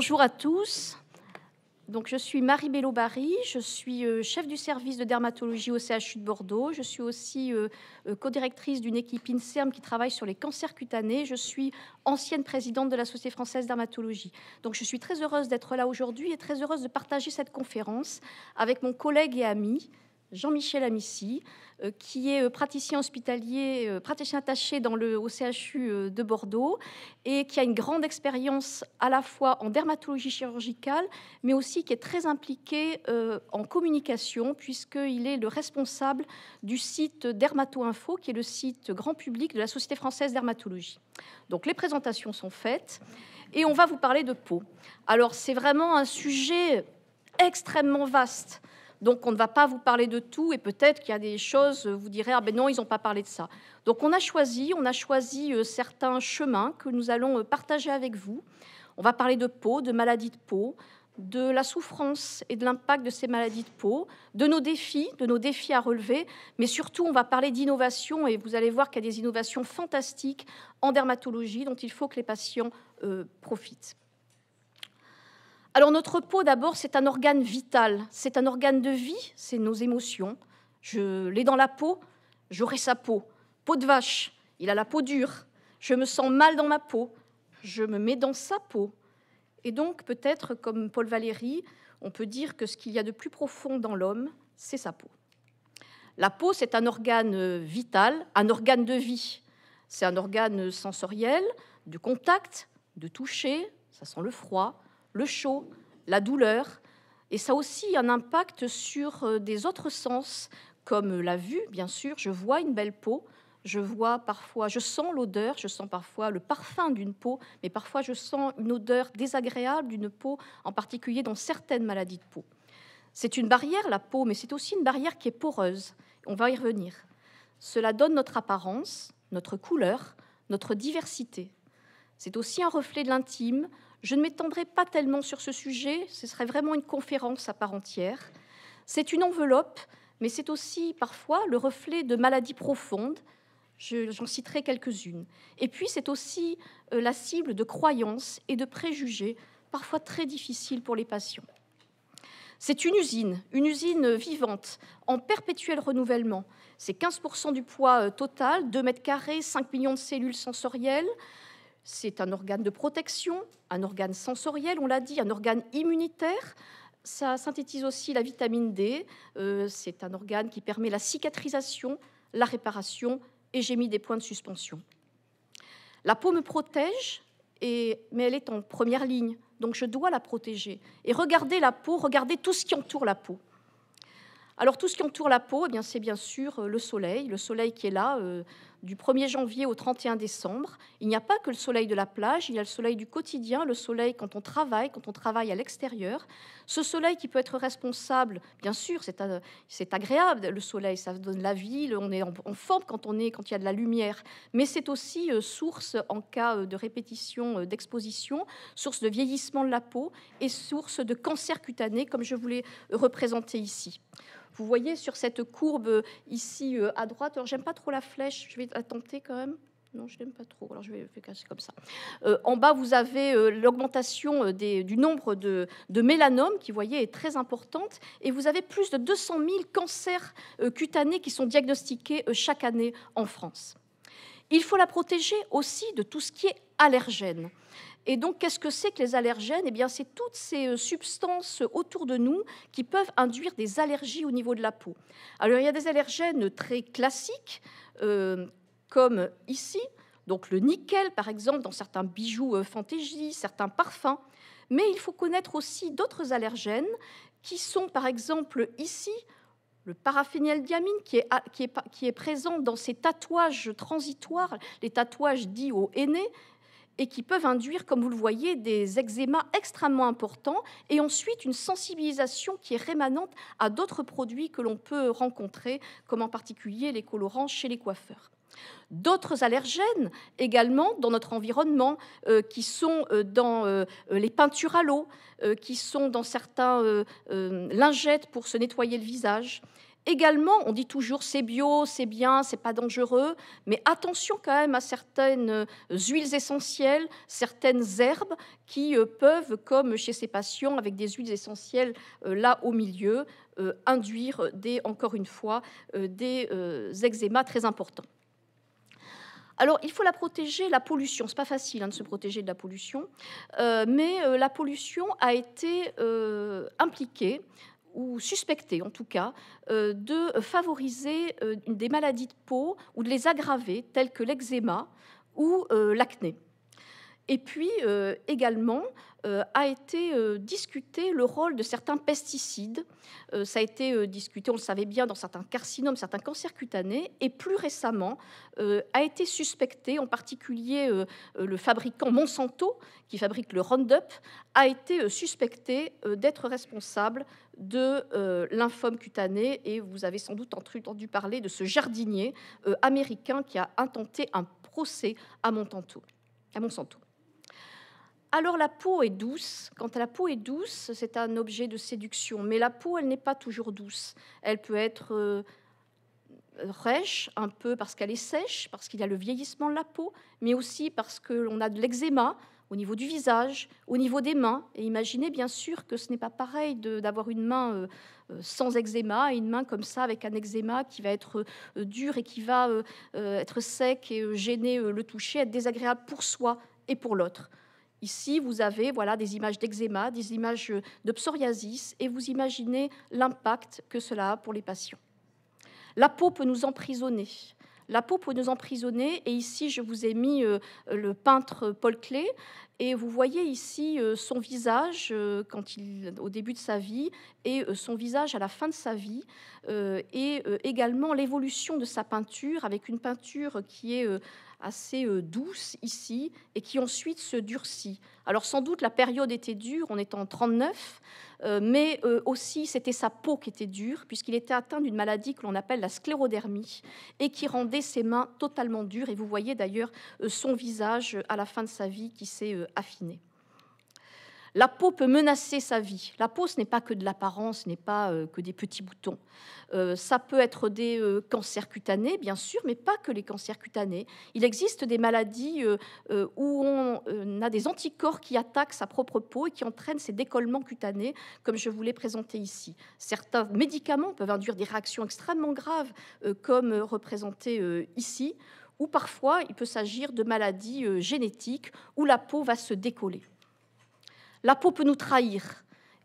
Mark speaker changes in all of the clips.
Speaker 1: Bonjour à tous. Donc, je suis Marie Bello-Barry, je suis euh, chef du service de dermatologie au CHU de Bordeaux. Je suis aussi euh, euh, co-directrice d'une équipe INSERM qui travaille sur les cancers cutanés. Je suis ancienne présidente de la française dermatologie. Donc, je suis très heureuse d'être là aujourd'hui et très heureuse de partager cette conférence avec mon collègue et ami Jean-Michel Amici, euh, qui est euh, praticien hospitalier, euh, praticien attaché dans le, au CHU de Bordeaux et qui a une grande expérience à la fois en dermatologie chirurgicale, mais aussi qui est très impliqué en communication, puisqu'il est le responsable du site dermato qui est le site grand public de la Société française dermatologie. Donc les présentations sont faites et on va vous parler de peau. Alors c'est vraiment un sujet extrêmement vaste. Donc on ne va pas vous parler de tout et peut-être qu'il y a des choses, euh, vous direz, ah ben non, ils n'ont pas parlé de ça. Donc on a choisi, on a choisi euh, certains chemins que nous allons euh, partager avec vous. On va parler de peau, de maladies de peau, de la souffrance et de l'impact de ces maladies de peau, de nos défis, de nos défis à relever, mais surtout on va parler d'innovation et vous allez voir qu'il y a des innovations fantastiques en dermatologie dont il faut que les patients profitent. Alors notre peau, d'abord, c'est un organe vital, c'est un organe de vie, c'est nos émotions. Je l'ai dans la peau, j'aurai sa peau. Peau de vache, il a la peau dure. Je me sens mal dans ma peau, je me mets dans sa peau. Et donc, peut-être, comme Paul Valéry, on peut dire que ce qu'il y a de plus profond dans l'homme, c'est sa peau. La peau, c'est un organe vital, un organe de vie. C'est un organe sensoriel, de contact, de toucher, ça sent le froid, le chaud, la douleur, et ça a aussi un impact sur euh, des autres sens, comme la vue, bien sûr. Je vois une belle peau, je vois parfois, je sens l'odeur, je sens parfois le parfum d'une peau, mais parfois je sens une odeur désagréable d'une peau, en particulier dans certaines maladies de peau. C'est une barrière, la peau, mais c'est aussi une barrière qui est poreuse. On va y revenir. Cela donne notre apparence, notre couleur, notre diversité. C'est aussi un reflet de l'intime, je ne m'étendrai pas tellement sur ce sujet, ce serait vraiment une conférence à part entière. C'est une enveloppe, mais c'est aussi parfois le reflet de maladies profondes. J'en citerai quelques-unes. Et puis, c'est aussi euh, la cible de croyances et de préjugés, parfois très difficiles pour les patients. C'est une usine, une usine vivante, en perpétuel renouvellement. C'est 15% du poids euh, total, 2 mètres carrés, 5 millions de cellules sensorielles, c'est un organe de protection, un organe sensoriel, on l'a dit, un organe immunitaire. Ça synthétise aussi la vitamine D. Euh, c'est un organe qui permet la cicatrisation, la réparation, et j'ai mis des points de suspension. La peau me protège, et, mais elle est en première ligne, donc je dois la protéger. Et regardez la peau, regardez tout ce qui entoure la peau. Alors tout ce qui entoure la peau, eh bien c'est bien sûr euh, le soleil, le soleil qui est là euh, du 1er janvier au 31 décembre. Il n'y a pas que le soleil de la plage, il y a le soleil du quotidien, le soleil quand on travaille, quand on travaille à l'extérieur. Ce soleil qui peut être responsable, bien sûr, c'est euh, agréable, le soleil, ça donne la vie, on est en, forme quand on est, quand il y a de la lumière, mais c'est aussi euh, source, euh, en cas de répétition, d'exposition, source de vieillissement de la peau et source de cancer cutané, comme je voulais représenter ici. Vous voyez sur cette courbe euh, ici euh, à droite, alors j'aime pas trop la flèche, je vais la tenter quand même. Non, je n'aime pas trop. Alors, je vais faire casser comme ça. Euh, en bas, vous avez l'augmentation du nombre de, mélanomes, qui, vous voyez, est très importante. Et vous avez plus de 200 000 cancers cutanés qui sont diagnostiqués chaque année en France. Il faut la protéger aussi de tout ce qui est allergène. Et donc, qu'est-ce que c'est que les allergènes Eh bien, c'est toutes ces euh, substances autour de nous qui peuvent induire des allergies au niveau de la peau. Alors, il y a des allergènes très classiques, euh, comme ici, donc le nickel, par exemple, dans certains bijoux euh, fantaisie, certains parfums. Mais il faut connaître aussi d'autres allergènes qui sont, par exemple, ici, le paraphényldiamine qui qui, est, qui présent dans ces tatouages transitoires, les tatouages dits aux aînés, et qui peuvent induire, comme vous le voyez, des eczémas extrêmement importants et ensuite une sensibilisation qui est rémanente à d'autres produits que l'on peut rencontrer, comme en particulier les colorants chez les coiffeurs. D'autres allergènes également dans notre environnement, euh, qui sont euh, dans euh, les peintures à l'eau, qui sont dans certains lingettes pour se nettoyer le visage, Également, on dit toujours c'est bio, c'est bien, c'est pas dangereux, mais attention quand même à certaines euh, huiles essentielles, certaines herbes qui euh, peuvent, comme chez ces patients avec des huiles essentielles euh, là au milieu, induire des, encore une fois des eczémas très importants. Alors, il faut la protéger, la pollution. C'est pas facile hein, de se protéger de la pollution, mais la pollution a été impliquée ou suspectés en tout cas, euh, de favoriser euh, des maladies de peau ou de les aggraver, telles que l'eczéma ou euh, l'acné. Et puis euh, également euh, a été euh, discuté le rôle de certains pesticides. ça a été discuté, on le savait bien, dans certains carcinomes, certains cancers cutanés. Et plus récemment, a été suspecté, en particulier le fabricant Monsanto, qui fabrique le Roundup, a été suspecté d'être responsable de l'infome cutané. Et vous avez sans doute entendu parler de ce jardinier américain qui a intenté un procès à Monsanto. À Monsanto. Alors la peau est douce. Quand la peau est douce, c'est un objet de séduction. Mais la peau, elle n'est pas toujours douce. Elle peut être euh, rêche un peu parce qu'elle est sèche, parce qu'il y a le vieillissement de la peau, mais aussi parce que l'on a de l'eczéma au niveau du visage, au niveau des mains. Et imaginez bien sûr que ce n'est pas pareil d'avoir une main euh, euh, sans eczéma et une main comme ça avec un eczéma qui va être dur et qui va être sec et gêner le toucher, être désagréable pour soi et pour l'autre. Ici, vous avez voilà, des images d'eczéma, des images euh, de psoriasis, et vous imaginez l'impact que cela a pour les patients. La peau peut nous emprisonner. La peau peut nous emprisonner, et ici, je vous ai mis euh, le peintre Paul Klee, et vous voyez ici euh, son visage euh, quand il, au début de sa vie et euh, son visage à la fin de sa vie, et également l'évolution de sa peinture avec une peinture qui est assez douce ici et qui ensuite se durcit. Alors sans doute la période était dure, on est en 39, mais aussi c'était sa peau qui était dure puisqu'il était atteint d'une maladie que l'on appelle la sclérodermie et qui rendait ses mains totalement dures. Et vous voyez d'ailleurs son visage à la fin de sa vie qui s'est affiné. La peau peut menacer sa vie. La peau, ce n'est pas que de l'apparence, ce n'est pas euh, que des petits boutons. Euh, ça peut être des euh, cancers cutanés, bien sûr, mais pas que les cancers cutanés. Il existe des maladies où on a des anticorps qui attaquent sa propre peau et qui entraînent ces décollements cutanés, comme je vous l'ai présenté ici. Certains médicaments peuvent induire des réactions extrêmement graves, comme représenté ici, ou parfois il peut s'agir de maladies euh, génétiques où la peau va se décoller. La peau peut nous trahir.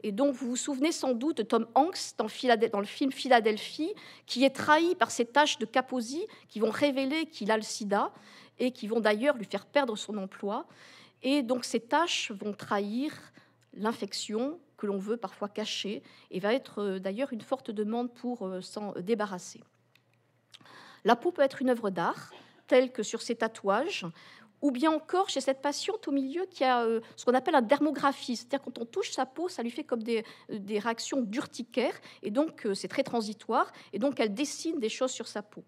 Speaker 1: Et donc, vous vous souvenez sans doute de Tom Hanks dans, le film Philadelphie, qui est trahi par ces taches de Kaposi qui vont révéler qu'il a le sida et qui vont d'ailleurs lui faire perdre son emploi. Et donc, ces taches vont trahir l'infection que l'on veut parfois cacher et va être euh, d'ailleurs une forte demande pour euh, s'en débarrasser. La peau peut être une œuvre d'art, tels que sur ses tatouages, ou bien encore chez cette patiente au milieu qui a euh, ce qu'on appelle un dermographie, c'est-à-dire quand on touche sa peau, ça lui fait comme des, euh, réactions d'urticaire, et donc euh, c'est très transitoire, et donc elle dessine des choses sur sa peau.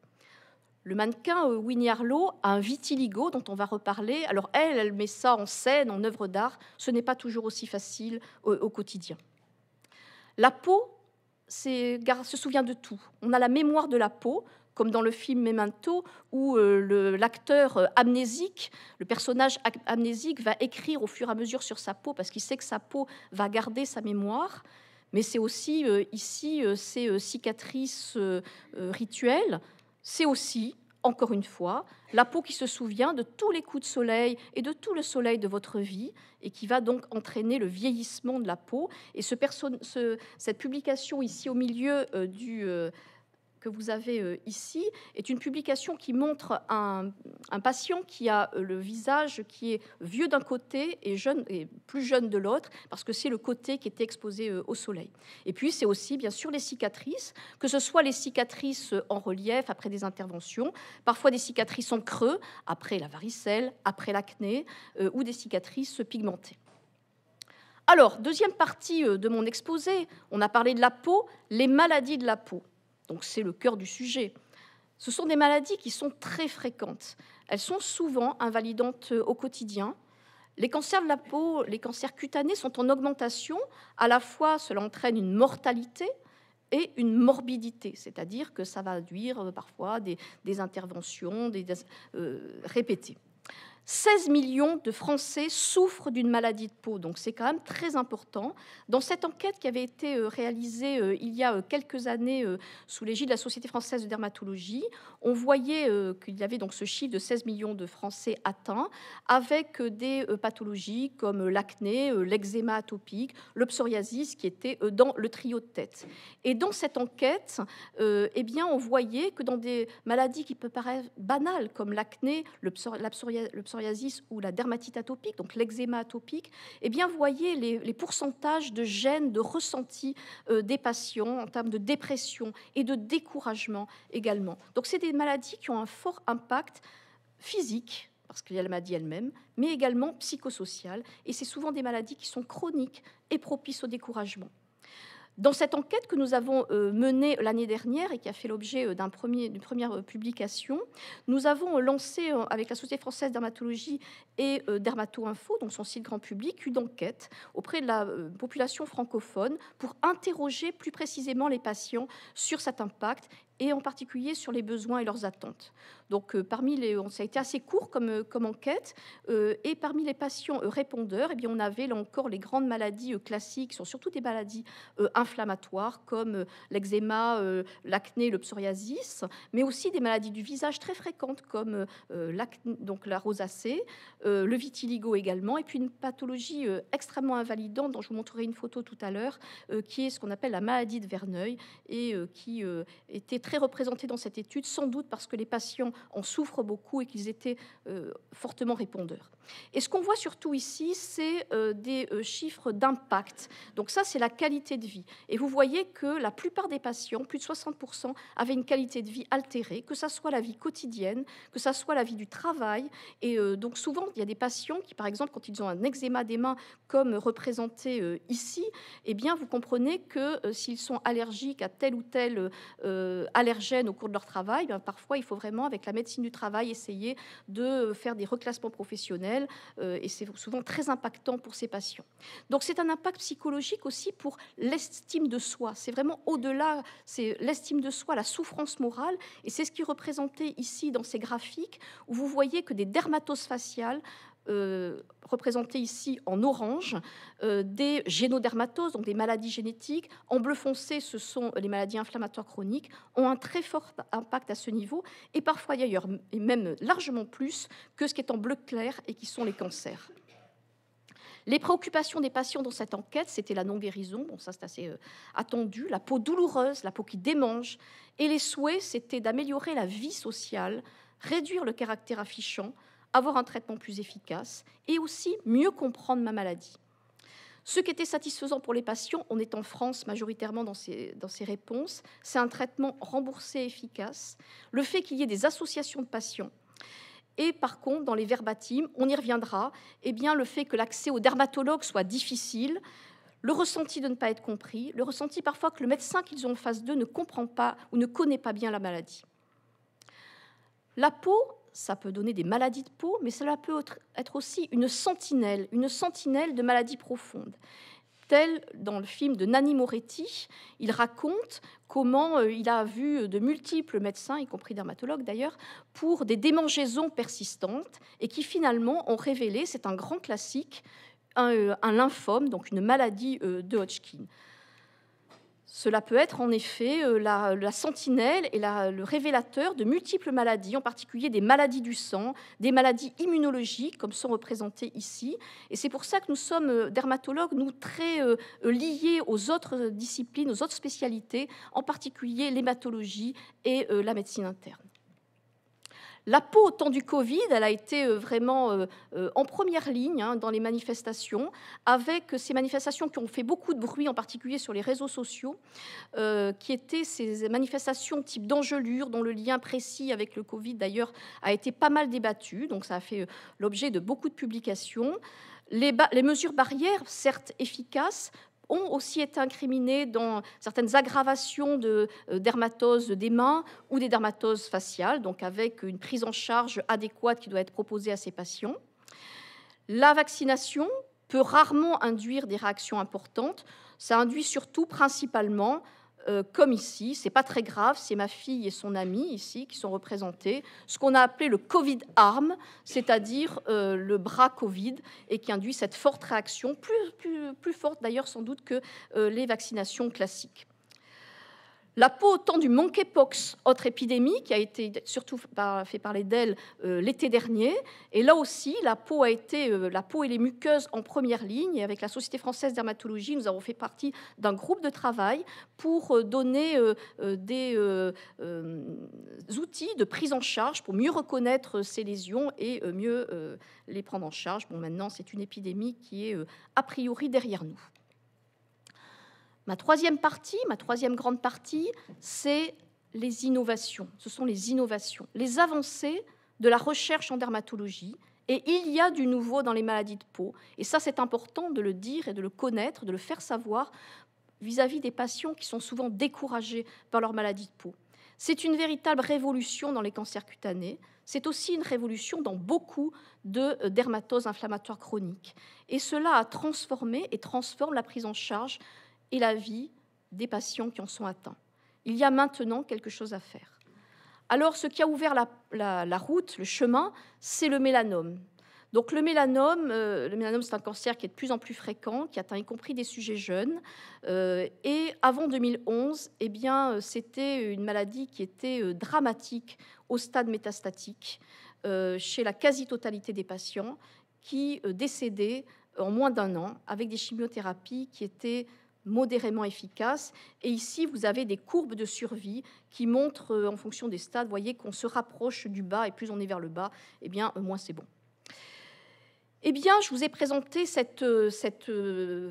Speaker 1: Le mannequin Winnie Harlow a un vitiligo dont on va reparler. Alors elle, elle met ça en scène, en œuvre d'art. Ce n'est pas toujours aussi facile au quotidien. La peau c'est se souvient de tout. On a la mémoire de la peau, comme dans le film Memento, où euh, l'acteur euh, amnésique, le personnage amnésique, va écrire au fur et à mesure sur sa peau, parce qu'il sait que sa peau va garder sa mémoire. Mais c'est aussi euh, ici ces cicatrices rituelles, c'est aussi encore une fois, la peau qui se souvient de tous les coups de soleil et de tout le soleil de votre vie, et qui va donc entraîner le vieillissement de la peau. Et ce cette publication ici au milieu du, que vous avez euh, ici est une publication qui montre un, patient qui a euh, le visage qui est vieux d'un côté et jeune et plus jeune de l'autre parce que c'est le côté qui était exposé euh, au soleil. Et puis c'est aussi bien sûr les cicatrices, que ce soit les cicatrices en relief après des interventions, parfois des cicatrices en creux après la varicelle, après l'acné ou des cicatrices pigmentées. Alors, deuxième partie de mon exposé, on a parlé de la peau, les maladies de la peau. Donc c'est le cœur du sujet. Ce sont des maladies qui sont très fréquentes. Elles sont souvent invalidantes euh, au quotidien. Les cancers de la peau, les cancers cutanés sont en augmentation. À la fois, cela entraîne une mortalité et une morbidité, c'est-à-dire que ça va induire euh, parfois des, interventions euh, répétées. 16 millions de Français souffrent d'une maladie de peau, donc c'est quand même très important. Dans cette enquête qui avait été euh, réalisée euh, il y a euh, quelques années sous l'égide de la Société française de dermatologie, on voyait qu'il y avait donc ce chiffre de 16 millions de Français atteints avec des pathologies comme l'acné, l'eczéma atopique, le psoriasis qui était dans le trio de tête. Et dans cette enquête, eh bien, on voyait que dans des maladies qui peuvent paraître banales comme l'acné, le, le psoriasis ou la dermatite atopique, donc l'eczéma atopique, eh bien, voyez les, pourcentages de gènes, de ressentis euh, des patients en termes de dépression et de découragement également. Donc, c'est des maladies qui ont un fort impact physique, parce qu'il y a la maladie elle-même, mais également psychosocial. Et c'est souvent des maladies qui sont chroniques et propices au découragement. Dans cette enquête que nous avons euh, menée l'année dernière et qui a fait l'objet euh, d'une première euh, publication, nous avons lancé avec la Société française de dermatologie et Dermato Info, donc son site grand public, une enquête auprès de la population francophone pour interroger plus précisément les patients sur cet impact et en particulier sur les besoins et leurs attentes. Donc, euh, parmi les, ça a été assez court comme, euh, comme enquête, euh, et parmi les patients répondeurs, eh bien, on avait là encore les grandes maladies classiques, sont surtout des maladies inflammatoires comme l'eczéma, l'acné, le psoriasis, mais aussi des maladies du visage très fréquentes comme donc la rosacée, le vitiligo également, et puis une pathologie extrêmement invalidante dont je vous montrerai une photo tout à l'heure, qui est ce qu'on appelle la maladie de Verneuil et qui était très représentés dans cette étude, sans doute parce que les patients en souffrent beaucoup et qu'ils étaient euh, fortement répondeurs. Et ce qu'on voit surtout ici, c'est euh, des euh, chiffres d'impact. Donc ça, c'est la qualité de vie. Et vous voyez que la plupart des patients, plus de 60%, avaient une qualité de vie altérée, que ça soit la vie quotidienne, que ça soit la vie du travail. Et donc souvent, il y a des patients qui, par exemple, quand ils ont un eczéma des mains, comme représenté ici, eh bien, vous comprenez que s'ils sont allergiques à tel ou tel allergènes au cours de leur travail, ben, parfois il faut vraiment, avec la médecine du travail, essayer de euh, faire des reclassements professionnels euh, et c'est souvent très impactant pour ces patients. Donc c'est un impact psychologique aussi pour l'estime de soi. C'est vraiment au-delà, c'est l'estime de soi, la souffrance morale et c'est ce qui est représenté ici dans ces graphiques où vous voyez que des dermatoses faciales euh, représentés ici en orange, euh, des génodermatoses, donc des maladies génétiques. En bleu foncé, ce sont les maladies inflammatoires chroniques, ont un très fort impact à ce niveau, et parfois d'ailleurs, et même largement plus que ce qui est en bleu clair et qui sont les cancers. Les préoccupations des patients dans cette enquête, c'était la non-guérison, bon ça c'est assez euh, attendu, la peau douloureuse, la peau qui démange, et les souhaits, c'était d'améliorer la vie sociale, réduire le caractère affichant, avoir un traitement plus efficace et aussi mieux comprendre ma maladie. Ce qui était satisfaisant pour les patients, on est en France majoritairement dans ces, dans ces réponses, c'est un traitement remboursé efficace, le fait qu'il y ait des associations de patients. Et par contre, dans les verbatimes on y reviendra, eh bien, le fait que l'accès au dermatologue soit difficile, le ressenti de ne pas être compris, le ressenti parfois que le médecin qu'ils ont en face d'eux ne comprend pas ou ne connaît pas bien la maladie. La peau ça peut donner des maladies de peau, mais cela peut être aussi une sentinelle, une sentinelle de maladies profondes. Tel dans le film de Nanni Moretti, il raconte comment euh, il a vu de multiples médecins, y compris dermatologues d'ailleurs, pour des démangeaisons persistantes et qui finalement ont révélé, c'est un grand classique, un euh, lymphome, donc une maladie euh, de Hodgkin. Cela peut être en effet euh, la, sentinelle et le révélateur de multiples maladies, en particulier des maladies du sang, des maladies immunologiques, comme sont représentées ici. Et c'est pour ça que nous sommes euh, dermatologues, nous très euh, liés aux autres disciplines, aux autres spécialités, en particulier l'hématologie et la médecine interne. La peau au temps du Covid, elle a été euh, vraiment euh, euh, en première ligne hein, dans les manifestations, avec ces manifestations qui ont fait beaucoup de bruit, en particulier sur les réseaux sociaux, qui étaient ces manifestations type d'engelure, dont le lien précis avec le Covid d'ailleurs a été pas mal débattu. Donc ça a fait l'objet de beaucoup de publications. les, mesures barrières, certes efficaces, ont aussi été incriminés dans certaines aggravations de euh, dermatoses des mains ou des dermatoses faciales, donc avec une prise en charge adéquate qui doit être proposée à ces patients. La vaccination peut rarement induire des réactions importantes. Ça induit surtout, principalement, euh, comme ici, c'est pas très grave, c'est ma fille et son ami ici qui sont représentés, ce qu'on a appelé le Covid arm, c'est-à-dire euh, le bras Covid, et qui induit cette forte réaction, plus, forte d'ailleurs sans doute que euh, les vaccinations classiques. La peau au temps du monkeypox, autre épidémie qui a été surtout fait parler d'elle euh, l'été dernier. Et là aussi, la peau a été, euh, la peau et les muqueuses en première ligne. Et avec la Société française d'hermatologie, nous avons fait partie d'un groupe de travail pour euh, donner des outils de prise en charge pour mieux reconnaître ces lésions et mieux les prendre en charge. Bon, maintenant, c'est une épidémie qui est a priori derrière nous. Ma troisième partie, ma troisième grande partie, c'est les innovations. Ce sont les innovations, les avancées de la recherche en dermatologie. Et il y a du nouveau dans les maladies de peau. Et ça, c'est important de le dire et de le connaître, de le faire savoir vis-à-vis des patients qui sont souvent découragés par leur maladie de peau. C'est une véritable révolution dans les cancers cutanés. C'est aussi une révolution dans beaucoup de euh, dermatoses inflammatoires chroniques. Et cela a transformé et transforme la prise en charge et la vie des patients qui en sont atteints. Il y a maintenant quelque chose à faire. Alors, ce qui a ouvert la, route, le chemin, c'est le mélanome. Donc, le mélanome, euh, le mélanome, c'est un cancer qui est de plus en plus fréquent, qui atteint y compris des sujets jeunes. Euh, et avant 2011, eh bien, euh, c'était une maladie qui était dramatique au stade métastatique chez la quasi-totalité des patients qui décédaient en moins d'un an avec des chimiothérapies qui étaient modérément efficace. Et ici, vous avez des courbes de survie qui montrent, euh, en fonction des stades, voyez qu'on se rapproche du bas, et plus on est vers le bas, eh bien, euh, moins c'est bon. Eh bien, je vous ai présenté cette, euh, cette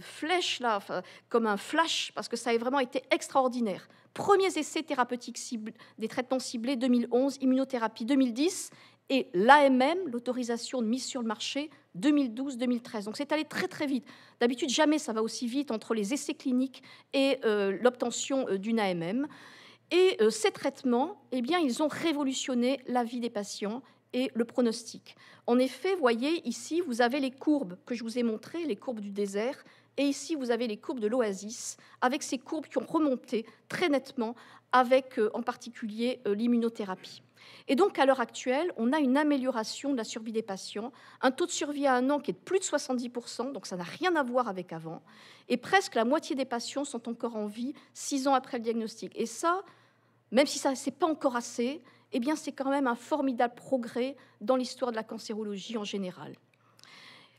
Speaker 1: flèche-là comme un flash, parce que ça a vraiment été extraordinaire. Premiers essais thérapeutiques des traitements ciblés 2011, immunothérapie 2010, et l'AMM, l'autorisation de mise sur le marché 2012-2013. Donc c'est allé très très vite. D'habitude, jamais ça va aussi vite entre les essais cliniques et euh, l'obtention euh, d'une AMM. Et euh, ces traitements, eh bien, ils ont révolutionné la vie des patients et le pronostic. En effet, voyez ici, vous avez les courbes que je vous ai montrées, les courbes du désert, et ici, vous avez les courbes de l'oasis, avec ces courbes qui ont remonté très nettement, avec en particulier l'immunothérapie. Et donc, à l'heure actuelle, on a une amélioration de la survie des patients, un taux de survie à un an qui est de plus de 70%, donc ça n'a rien à voir avec avant. Et presque la moitié des patients sont encore en vie six ans après le diagnostic. Et ça, même si ça c'est pas encore assez, eh bien, c'est quand même un formidable progrès dans l'histoire de la cancérologie en général.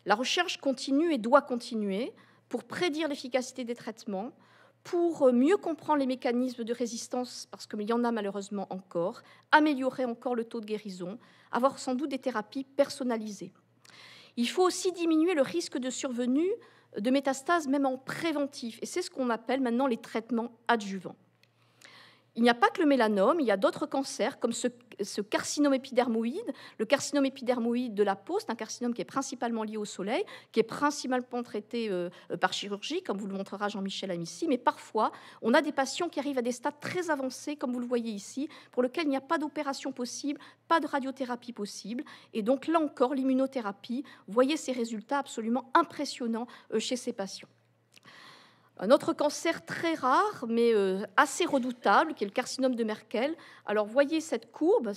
Speaker 1: La recherche continue et doit continuer pour prédire l'efficacité des traitements, pour euh, mieux comprendre les mécanismes de résistance, parce qu'il y en a malheureusement encore, améliorer encore le taux de guérison, avoir sans doute des thérapies personnalisées. Il faut aussi diminuer le risque de survenue de métastases, même en préventif, et c'est ce qu'on appelle maintenant les traitements adjuvants. Il n'y a pas que le mélanome, il y a d'autres cancers comme ce, carcinome épidermoïde. Le carcinome épidermoïde de la peau, c'est un carcinome qui est principalement lié au soleil, qui est principalement traité euh, par chirurgie, comme vous le montrera Jean-Michel Amici. Mais parfois, on a des patients qui arrivent à des stades très avancés, comme vous le voyez ici, pour lesquels il n'y a pas d'opération possible, pas de radiothérapie possible. Et donc là encore, l'immunothérapie, voyez ces résultats absolument impressionnants euh, chez ces patients. Un autre cancer très rare, mais euh, assez redoutable, qui est le carcinome de Merkel. Alors voyez cette courbe.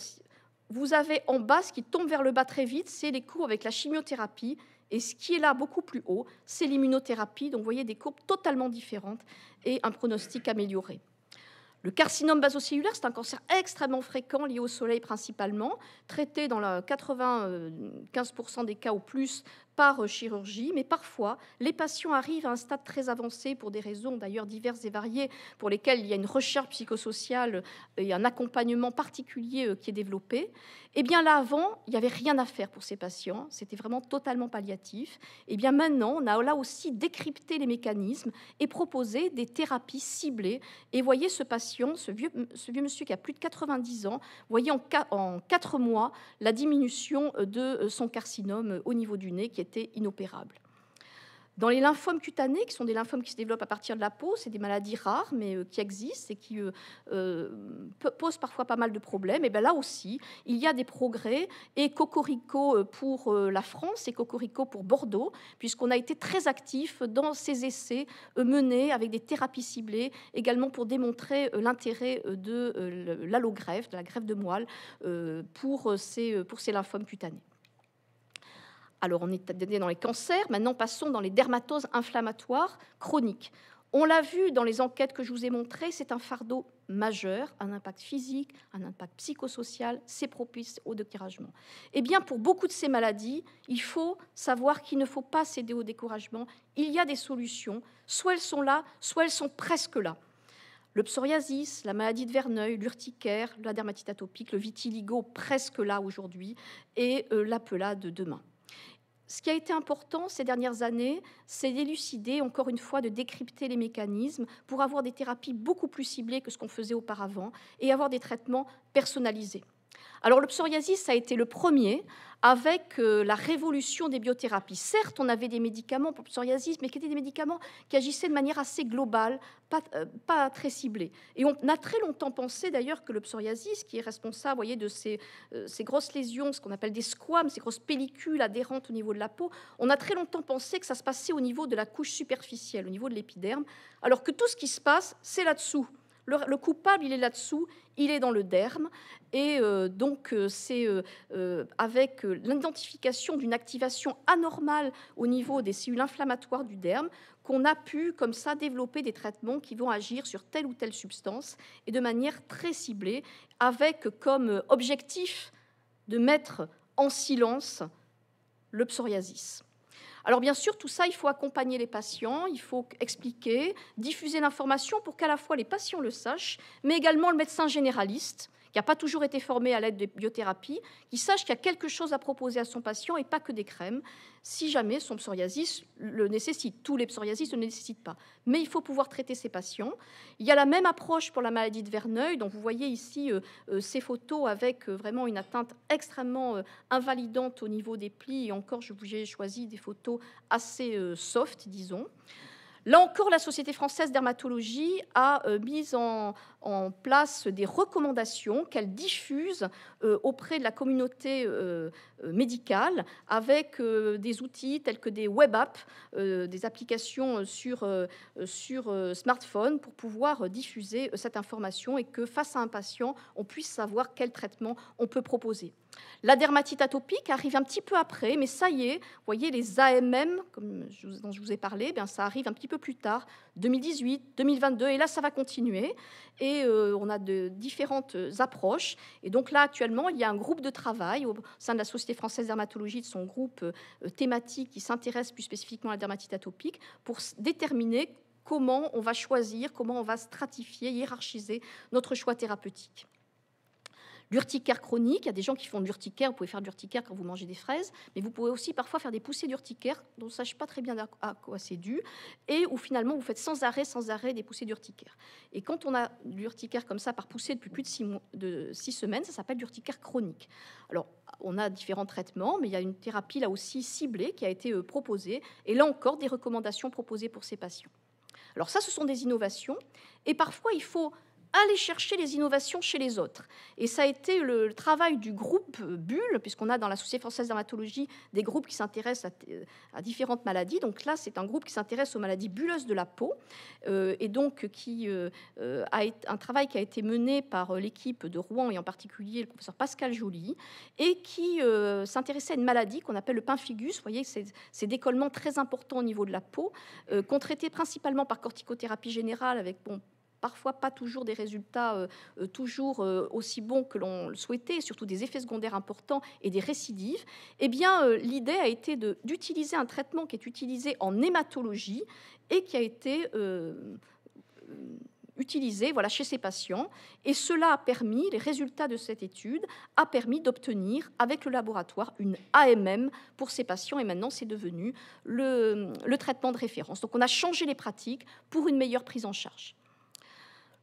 Speaker 1: Vous avez en bas ce qui tombe vers le bas très vite, c'est les courbes avec la chimiothérapie. Et ce qui est là beaucoup plus haut, c'est l'immunothérapie. Donc vous voyez des courbes totalement différentes et un pronostic amélioré. Le carcinome basocellulaire, c'est un cancer extrêmement fréquent lié au soleil principalement, traité dans 95% des cas ou plus par euh, chirurgie, mais parfois les patients arrivent à un stade très avancé pour des raisons d'ailleurs diverses et variées, pour lesquelles il y a une recherche psychosociale euh, et un accompagnement particulier euh, qui est développé. Et eh bien là avant, il n'y avait rien à faire pour ces patients, c'était vraiment totalement palliatif. Et eh bien maintenant, on a là aussi décrypté les mécanismes et proposé des thérapies ciblées. Et voyez ce patient, ce vieux, ce vieux monsieur qui a plus de 90 ans, voyez en, en 4 mois la diminution de son carcinome au niveau du nez qui est inopérable. Dans les lymphomes cutanés, qui sont des lymphomes qui se développent à partir de la peau, c'est des maladies rares mais euh, qui existent et qui euh, euh, posent parfois pas mal de problèmes. Et ben là aussi, il y a des progrès et cocorico pour la France et cocorico pour Bordeaux, puisqu'on a été très actif dans ces essais menés avec des thérapies ciblées, également pour démontrer l'intérêt de l'allogreffe, de la greffe de moelle pour ces lymphomes cutanés. Alors on est dans les cancers, maintenant passons dans les dermatoses inflammatoires chroniques. On l'a vu dans les enquêtes que je vous ai montrées, c'est un fardeau majeur, un impact physique, un impact psychosocial, c'est propice au découragement. Eh bien, pour beaucoup de ces maladies, il faut savoir qu'il ne faut pas céder au découragement. Il y a des solutions, soit elles sont là, soit elles sont presque là. Le psoriasis, la maladie de Verneuil, l'urticaire, la dermatite atopique, le vitiligo presque là aujourd'hui et euh, la de demain ce qui a été important ces dernières années, c'est d'élucider, encore une fois, de décrypter les mécanismes pour avoir des thérapies beaucoup plus ciblées que ce qu'on faisait auparavant et avoir des traitements personnalisés. Alors le psoriasis a été le premier avec euh, la révolution des biothérapies. Certes, on avait des médicaments pour le psoriasis, mais qui étaient des médicaments qui agissaient de manière assez globale, pas, euh, très ciblée. Et on a très longtemps pensé d'ailleurs que le psoriasis, qui est responsable de ces, euh, ces grosses lésions, ce qu'on appelle des squames, ces grosses pellicules adhérentes au niveau de la peau, on a très longtemps pensé que ça se passait au niveau de la couche superficielle, au niveau de l'épiderme, alors que tout ce qui se passe, c'est là-dessous. Le, coupable, il est là-dessous, il est dans le derme. Et euh, donc, euh, c'est euh, avec l'identification d'une activation anormale au niveau des cellules inflammatoires du derme qu'on a pu, comme ça, développer des traitements qui vont agir sur telle ou telle substance et de manière très ciblée, avec comme objectif de mettre en silence le psoriasis. Alors bien sûr, tout ça, il faut accompagner les patients, il faut expliquer, diffuser l'information pour qu'à la fois les patients le sachent, mais également le médecin généraliste qui n'a pas toujours été formé à l'aide des biothérapies, qui sache qu'il y a quelque chose à proposer à son patient et pas que des crèmes, si jamais son psoriasis le nécessite. Tous les psoriasis ne le nécessitent pas. Mais il faut pouvoir traiter ses patients. Il y a la même approche pour la maladie de Verneuil, dont vous voyez ici euh, euh, ces photos avec euh, vraiment une atteinte extrêmement invalidante au niveau des plis. Et encore, ai choisi des photos assez soft, disons. Là encore, la Société française d'hermatologie a euh, mis en, place des recommandations qu'elle diffuse euh, auprès de la communauté euh, médicale avec des outils tels que des web apps, des applications sur, sur smartphone pour pouvoir diffuser cette information et que face à un patient, on puisse savoir quel traitement on peut proposer. La dermatite atopique arrive un petit peu après, mais ça y est, vous voyez, les AMM, comme je, dont je vous ai parlé, eh bien, ça arrive un petit peu plus tard, 2018, 2022, et là, ça va continuer. Et euh, on a de différentes approches. Et donc là, actuellement, il y a un groupe de travail au sein de la Société française de son groupe euh, thématique qui s'intéresse plus spécifiquement à la dermatite atopique, pour déterminer comment on va choisir, comment on va stratifier, hiérarchiser notre choix thérapeutique l'urticaire chronique. Il y a des gens qui font de l'urticaire. Vous pouvez faire de l'urticaire quand vous mangez des fraises, mais vous pouvez aussi parfois faire des poussées d'urticaire dont on ne sache pas très bien à quoi c'est dû, et où finalement vous faites sans arrêt, sans arrêt des poussées d'urticaire. Et quand on a de l'urticaire comme ça par poussée depuis plus de six, de six semaines, ça s'appelle l'urticaire chronique. Alors, on a différents traitements, mais il y a une thérapie là aussi ciblée qui a été euh, proposée, et là encore des recommandations proposées pour ces patients. Alors ça, ce sont des innovations, et parfois il faut aller chercher les innovations chez les autres. Et ça a été le, travail du groupe euh, Bulle, puisqu'on a dans la Société française des groupes qui s'intéressent euh, à, différentes maladies. Donc là, c'est un groupe qui s'intéresse aux maladies bulleuses de la peau, euh, et donc qui a un travail qui a été mené par l'équipe de Rouen et en particulier le professeur Pascal Joly, et qui s'intéressait à une maladie qu'on appelle le pinfigus. Vous voyez, c'est ces décollements très importants au niveau de la peau, qu'on traitait principalement par corticothérapie générale avec bon, parfois pas toujours des résultats euh, euh, toujours euh, aussi bons que l'on le souhaitait, surtout des effets secondaires importants et des récidives, eh bien l'idée a été d'utiliser un traitement qui est utilisé en hématologie et qui a été utilisé voilà, chez ces patients. Et cela a permis, les résultats de cette étude, a permis d'obtenir avec le laboratoire une AMM pour ces patients. Et maintenant, c'est devenu le, le traitement de référence. Donc on a changé les pratiques pour une meilleure prise en charge.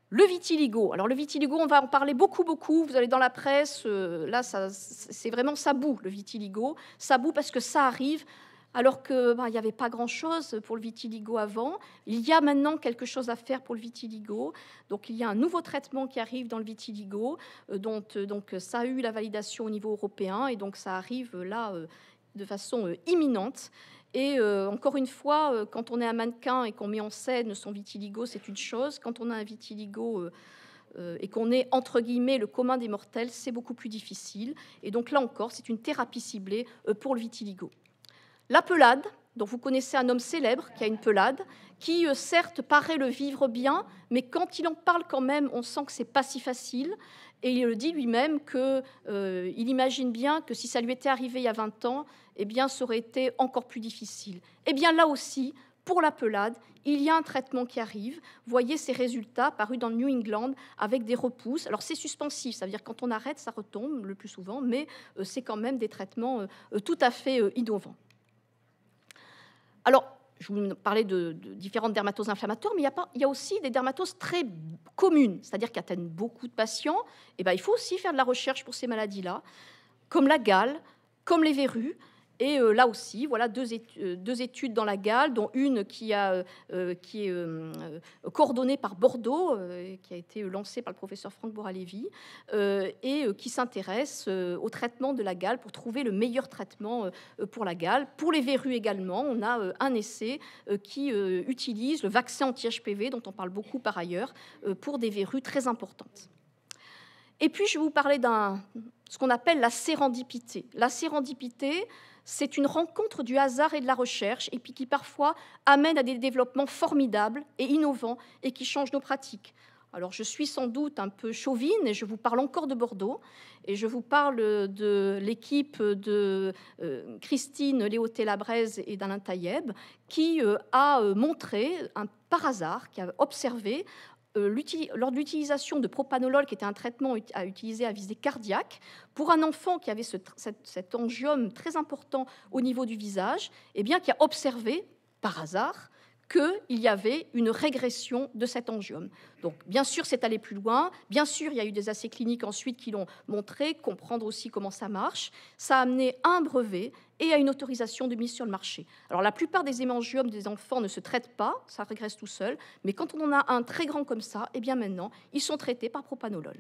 Speaker 1: Le vitiligo. Alors le vitiligo, on va en parler beaucoup, beaucoup. Vous allez dans la presse, euh, là, c'est vraiment ça boue, le vitiligo. Ça boue parce que ça arrive, alors qu'il bah, n'y avait pas grand-chose pour le vitiligo avant. Il y a maintenant quelque chose à faire pour le vitiligo. Donc il y a un nouveau traitement qui arrive dans le vitiligo, euh, dont euh, donc, ça a eu la validation au niveau européen, et donc ça arrive là de façon imminente. Et euh, encore une fois, euh, quand on est un mannequin et qu'on met en scène son vitiligo, c'est une chose. Quand on a un vitiligo euh, et qu'on est entre guillemets le commun des mortels, c'est beaucoup plus difficile. Et donc là encore, c'est une thérapie ciblée pour le vitiligo. La pelade, vous connaissez un homme célèbre qui a une pelade, qui euh, certes paraît le vivre bien, mais quand il en parle quand même, on sent que c'est pas si facile. Et il dit lui-même qu'il euh, imagine bien que si ça lui était arrivé il y a 20 ans, eh bien, ça aurait été encore plus difficile. Eh bien, là aussi, pour la pelade, il y a un traitement qui arrive. Voyez ces résultats parus dans New England avec des repousses. Alors c'est suspensif, ça veut dire quand on arrête, ça retombe le plus souvent, mais euh, c'est quand même des traitements tout à fait innovants. Alors, je vous parlais de, différentes dermatoses inflammatoires, mais il y, a aussi des dermatoses très communes, c'est-à-dire qui atteignent beaucoup de patients. Eh ben, il faut aussi faire de la recherche pour ces maladies-là, comme la gale, comme les verrues. Et euh, là aussi, voilà deux, euh, études, dans la Galle, dont une qui, euh, qui est coordonnée par Bordeaux, qui a été lancée par le professeur Franck Boralevi, et qui s'intéresse au traitement de la Galle pour trouver le meilleur traitement pour la gale, Pour les verrues également, on a un essai qui utilise le vaccin anti-HPV, dont on parle beaucoup par ailleurs, pour des verrues très importantes. Et puis, je vais vous parler d'un ce qu'on appelle la sérendipité. La sérendipité, c'est une rencontre du hasard et de la recherche, et puis qui parfois amène à des développements formidables et innovants et qui changent nos pratiques. Alors je suis sans doute un peu chauvine et je vous parle encore de Bordeaux et je vous parle de l'équipe de euh, Christine Léoté-Labrèze et d'Alain Taïeb qui euh, a euh, montré par hasard, qui a observé euh, lors de l'utilisation de propanolol, qui était un traitement à utiliser à visée cardiaque, pour un enfant qui avait cet, angiome très important au niveau du visage, eh bien, qui a observé, par hasard, qu'il y avait une régression de cet angiome. Donc, bien sûr, c'est allé plus loin. Bien sûr, il y a eu des essais cliniques ensuite qui l'ont montré, comprendre aussi comment ça marche. Ça a amené un brevet et à une autorisation de mise sur le marché. Alors la plupart des hémangiomes des enfants ne se traitent pas, ça régresse tout seul, mais quand on en a un très grand comme ça, eh bien maintenant, ils sont traités par propanolol.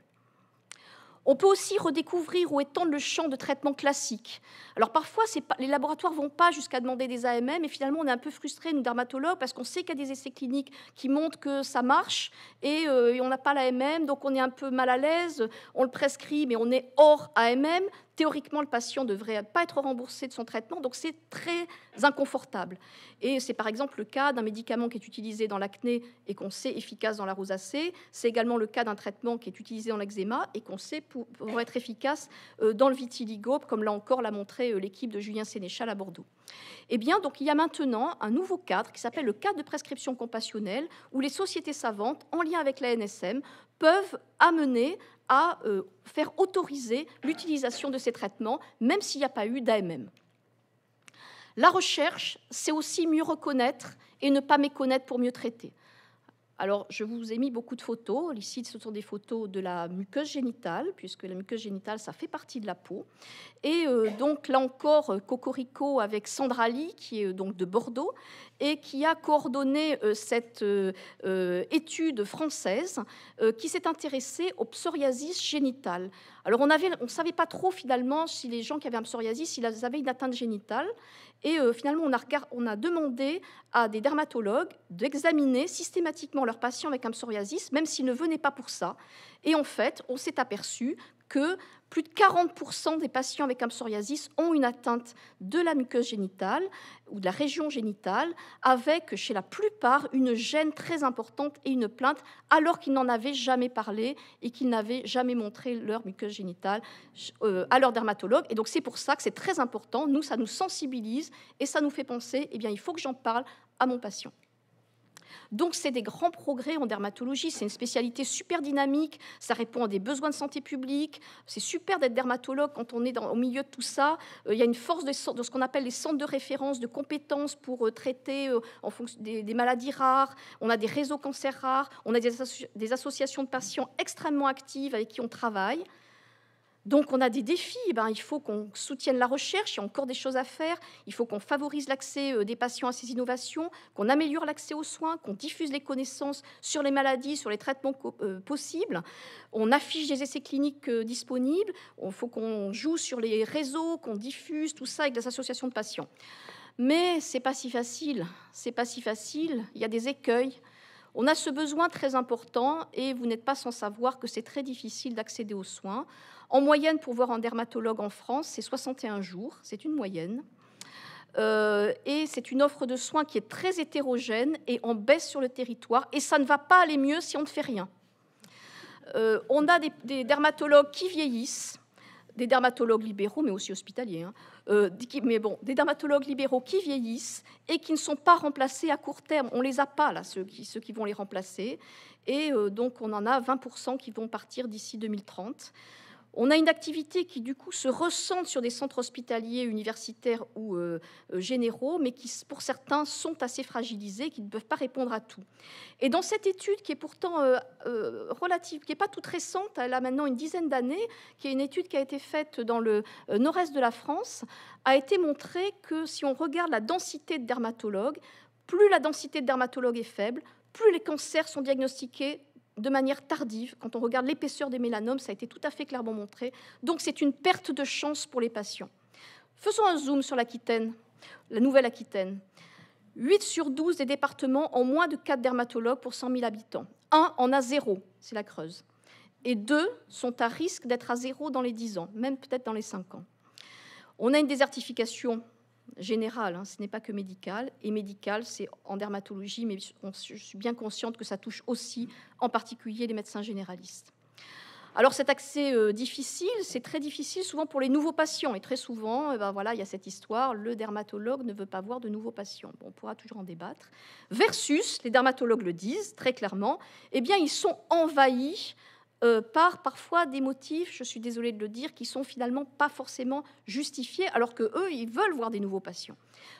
Speaker 1: On peut aussi redécouvrir ou étendre le champ de traitement classique. Alors parfois, les laboratoires vont pas jusqu'à demander des AMM et finalement on est un peu frustré, nous dermatologues, parce qu'on sait qu'il y a des essais cliniques qui montrent que ça marche et, euh, et on n'a pas l'AMM, donc on est un peu mal à l'aise, on le prescrit mais on est hors AMM, théoriquement, le patient ne devrait pas être remboursé de son traitement, donc c'est très inconfortable. Et c'est par exemple le cas d'un médicament qui est utilisé dans l'acné et qu'on sait efficace dans la rosacée. C'est également le cas d'un traitement qui est utilisé dans l'eczéma et qu'on sait pour, être efficace euh, dans le vitiligo, comme là encore l'a montré euh, l'équipe de Julien Sénéchal à Bordeaux. Eh bien, donc il y a maintenant un nouveau cadre qui s'appelle le cadre de prescription compassionnelle, où les sociétés savantes, en lien avec la NSM, peuvent amener à euh, faire autoriser l'utilisation de ces traitements, même s'il n'y a pas eu d'AMM. La recherche, c'est aussi mieux reconnaître et ne pas méconnaître pour mieux traiter. Alors, je vous ai mis beaucoup de photos. Ici, ce sont des photos de la muqueuse génitale, puisque la muqueuse génitale, ça fait partie de la peau. Et euh, donc, là encore, euh, Cocorico avec Sandra Lee, qui est euh, donc de Bordeaux, et qui a coordonné cette étude française qui s'est intéressée au psoriasis génital. Alors, on ne savait pas trop finalement si les gens qui avaient un psoriasis, s'ils avaient une atteinte génitale. Et euh, finalement, on a, on a demandé à des dermatologues d'examiner systématiquement leurs patients avec un psoriasis, même s'ils ne venaient pas pour ça. Et en fait, on s'est aperçu que plus de 40% des patients avec un psoriasis ont une atteinte de la muqueuse génitale ou de la région génitale, avec chez la plupart une gêne très importante et une plainte, alors qu'ils n'en avaient jamais parlé et qu'ils n'avaient jamais montré leur muqueuse génitale euh, à leur dermatologue. Et donc c'est pour ça que c'est très important. Nous, ça nous sensibilise et ça nous fait penser, eh bien, il faut que j'en parle à mon patient. Donc, c'est des grands progrès en dermatologie. C'est une spécialité super dynamique. Ça répond à des besoins de santé publique. C'est super d'être dermatologue quand on est au milieu de tout ça. Euh, il y a une force de, ce qu'on appelle les centres de référence, de compétences pour euh, traiter euh, en fonction des, maladies rares. On a des réseaux cancers rares. On a des associations de patients extrêmement actives avec qui on travaille. Donc on a des défis, eh ben, il faut qu'on soutienne la recherche, il y a encore des choses à faire, il faut qu'on favorise l'accès euh, des patients à ces innovations, qu'on améliore l'accès aux soins, qu'on diffuse les connaissances sur les maladies, sur les traitements euh, possibles, on affiche des essais cliniques euh, disponibles, il faut qu'on joue sur les réseaux, qu'on diffuse tout ça avec des associations de patients. Mais c'est pas si facile, c'est pas si facile, il y a des écueils. On a ce besoin très important et vous n'êtes pas sans savoir que c'est très difficile d'accéder aux soins. En moyenne, pour voir un dermatologue en France, c'est 61 jours, c'est une moyenne. Euh, et c'est une offre de soins qui est très hétérogène et en baisse sur le territoire. Et ça ne va pas aller mieux si on ne fait rien. Euh, on a des, dermatologues qui vieillissent, des dermatologues libéraux, mais aussi hospitaliers. Hein. Euh, mais bon, des dermatologues libéraux qui vieillissent et qui ne sont pas remplacés à court terme. On les a pas là, ceux qui, ceux qui vont les remplacer. Et donc, on en a 20% qui vont partir d'ici 2030. On a une activité qui, du coup, se ressent sur des centres hospitaliers, universitaires ou euh, euh, généraux, mais qui, pour certains, sont assez fragilisés, qui ne peuvent pas répondre à tout. Et dans cette étude, qui est pourtant euh, relative, qui n'est pas toute récente, elle a maintenant une dizaine d'années, qui est une étude qui a été faite dans le nord-est de la France, a été montré que si on regarde la densité de dermatologues, plus la densité de dermatologues est faible, plus les cancers sont diagnostiqués de manière tardive. Quand on regarde l'épaisseur des mélanomes, ça a été tout à fait clairement montré. Donc c'est une perte de chance pour les patients. Faisons un zoom sur l'Aquitaine, la Nouvelle-Aquitaine. 8 sur 12 des départements ont moins de 4 dermatologues pour 100 000 habitants. 1 en a zéro, c'est la Creuse. Et deux sont à risque d'être à zéro dans les 10 ans, même peut-être dans les 5 ans. On a une désertification Général, hein, ce n'est pas que médical. Et médical, c'est en dermatologie, mais je suis bien consciente que ça touche aussi en particulier les médecins généralistes. Alors cet accès euh, difficile, c'est très difficile souvent pour les nouveaux patients. Et très souvent, eh ben, voilà, il y a cette histoire, le dermatologue ne veut pas voir de nouveaux patients. Bon, on pourra toujours en débattre. Versus, les dermatologues le disent très clairement, eh bien ils sont envahis euh, par parfois des motifs, je suis désolée de le dire, qui sont finalement pas forcément justifiés, alors que eux, ils veulent voir des nouveaux patients.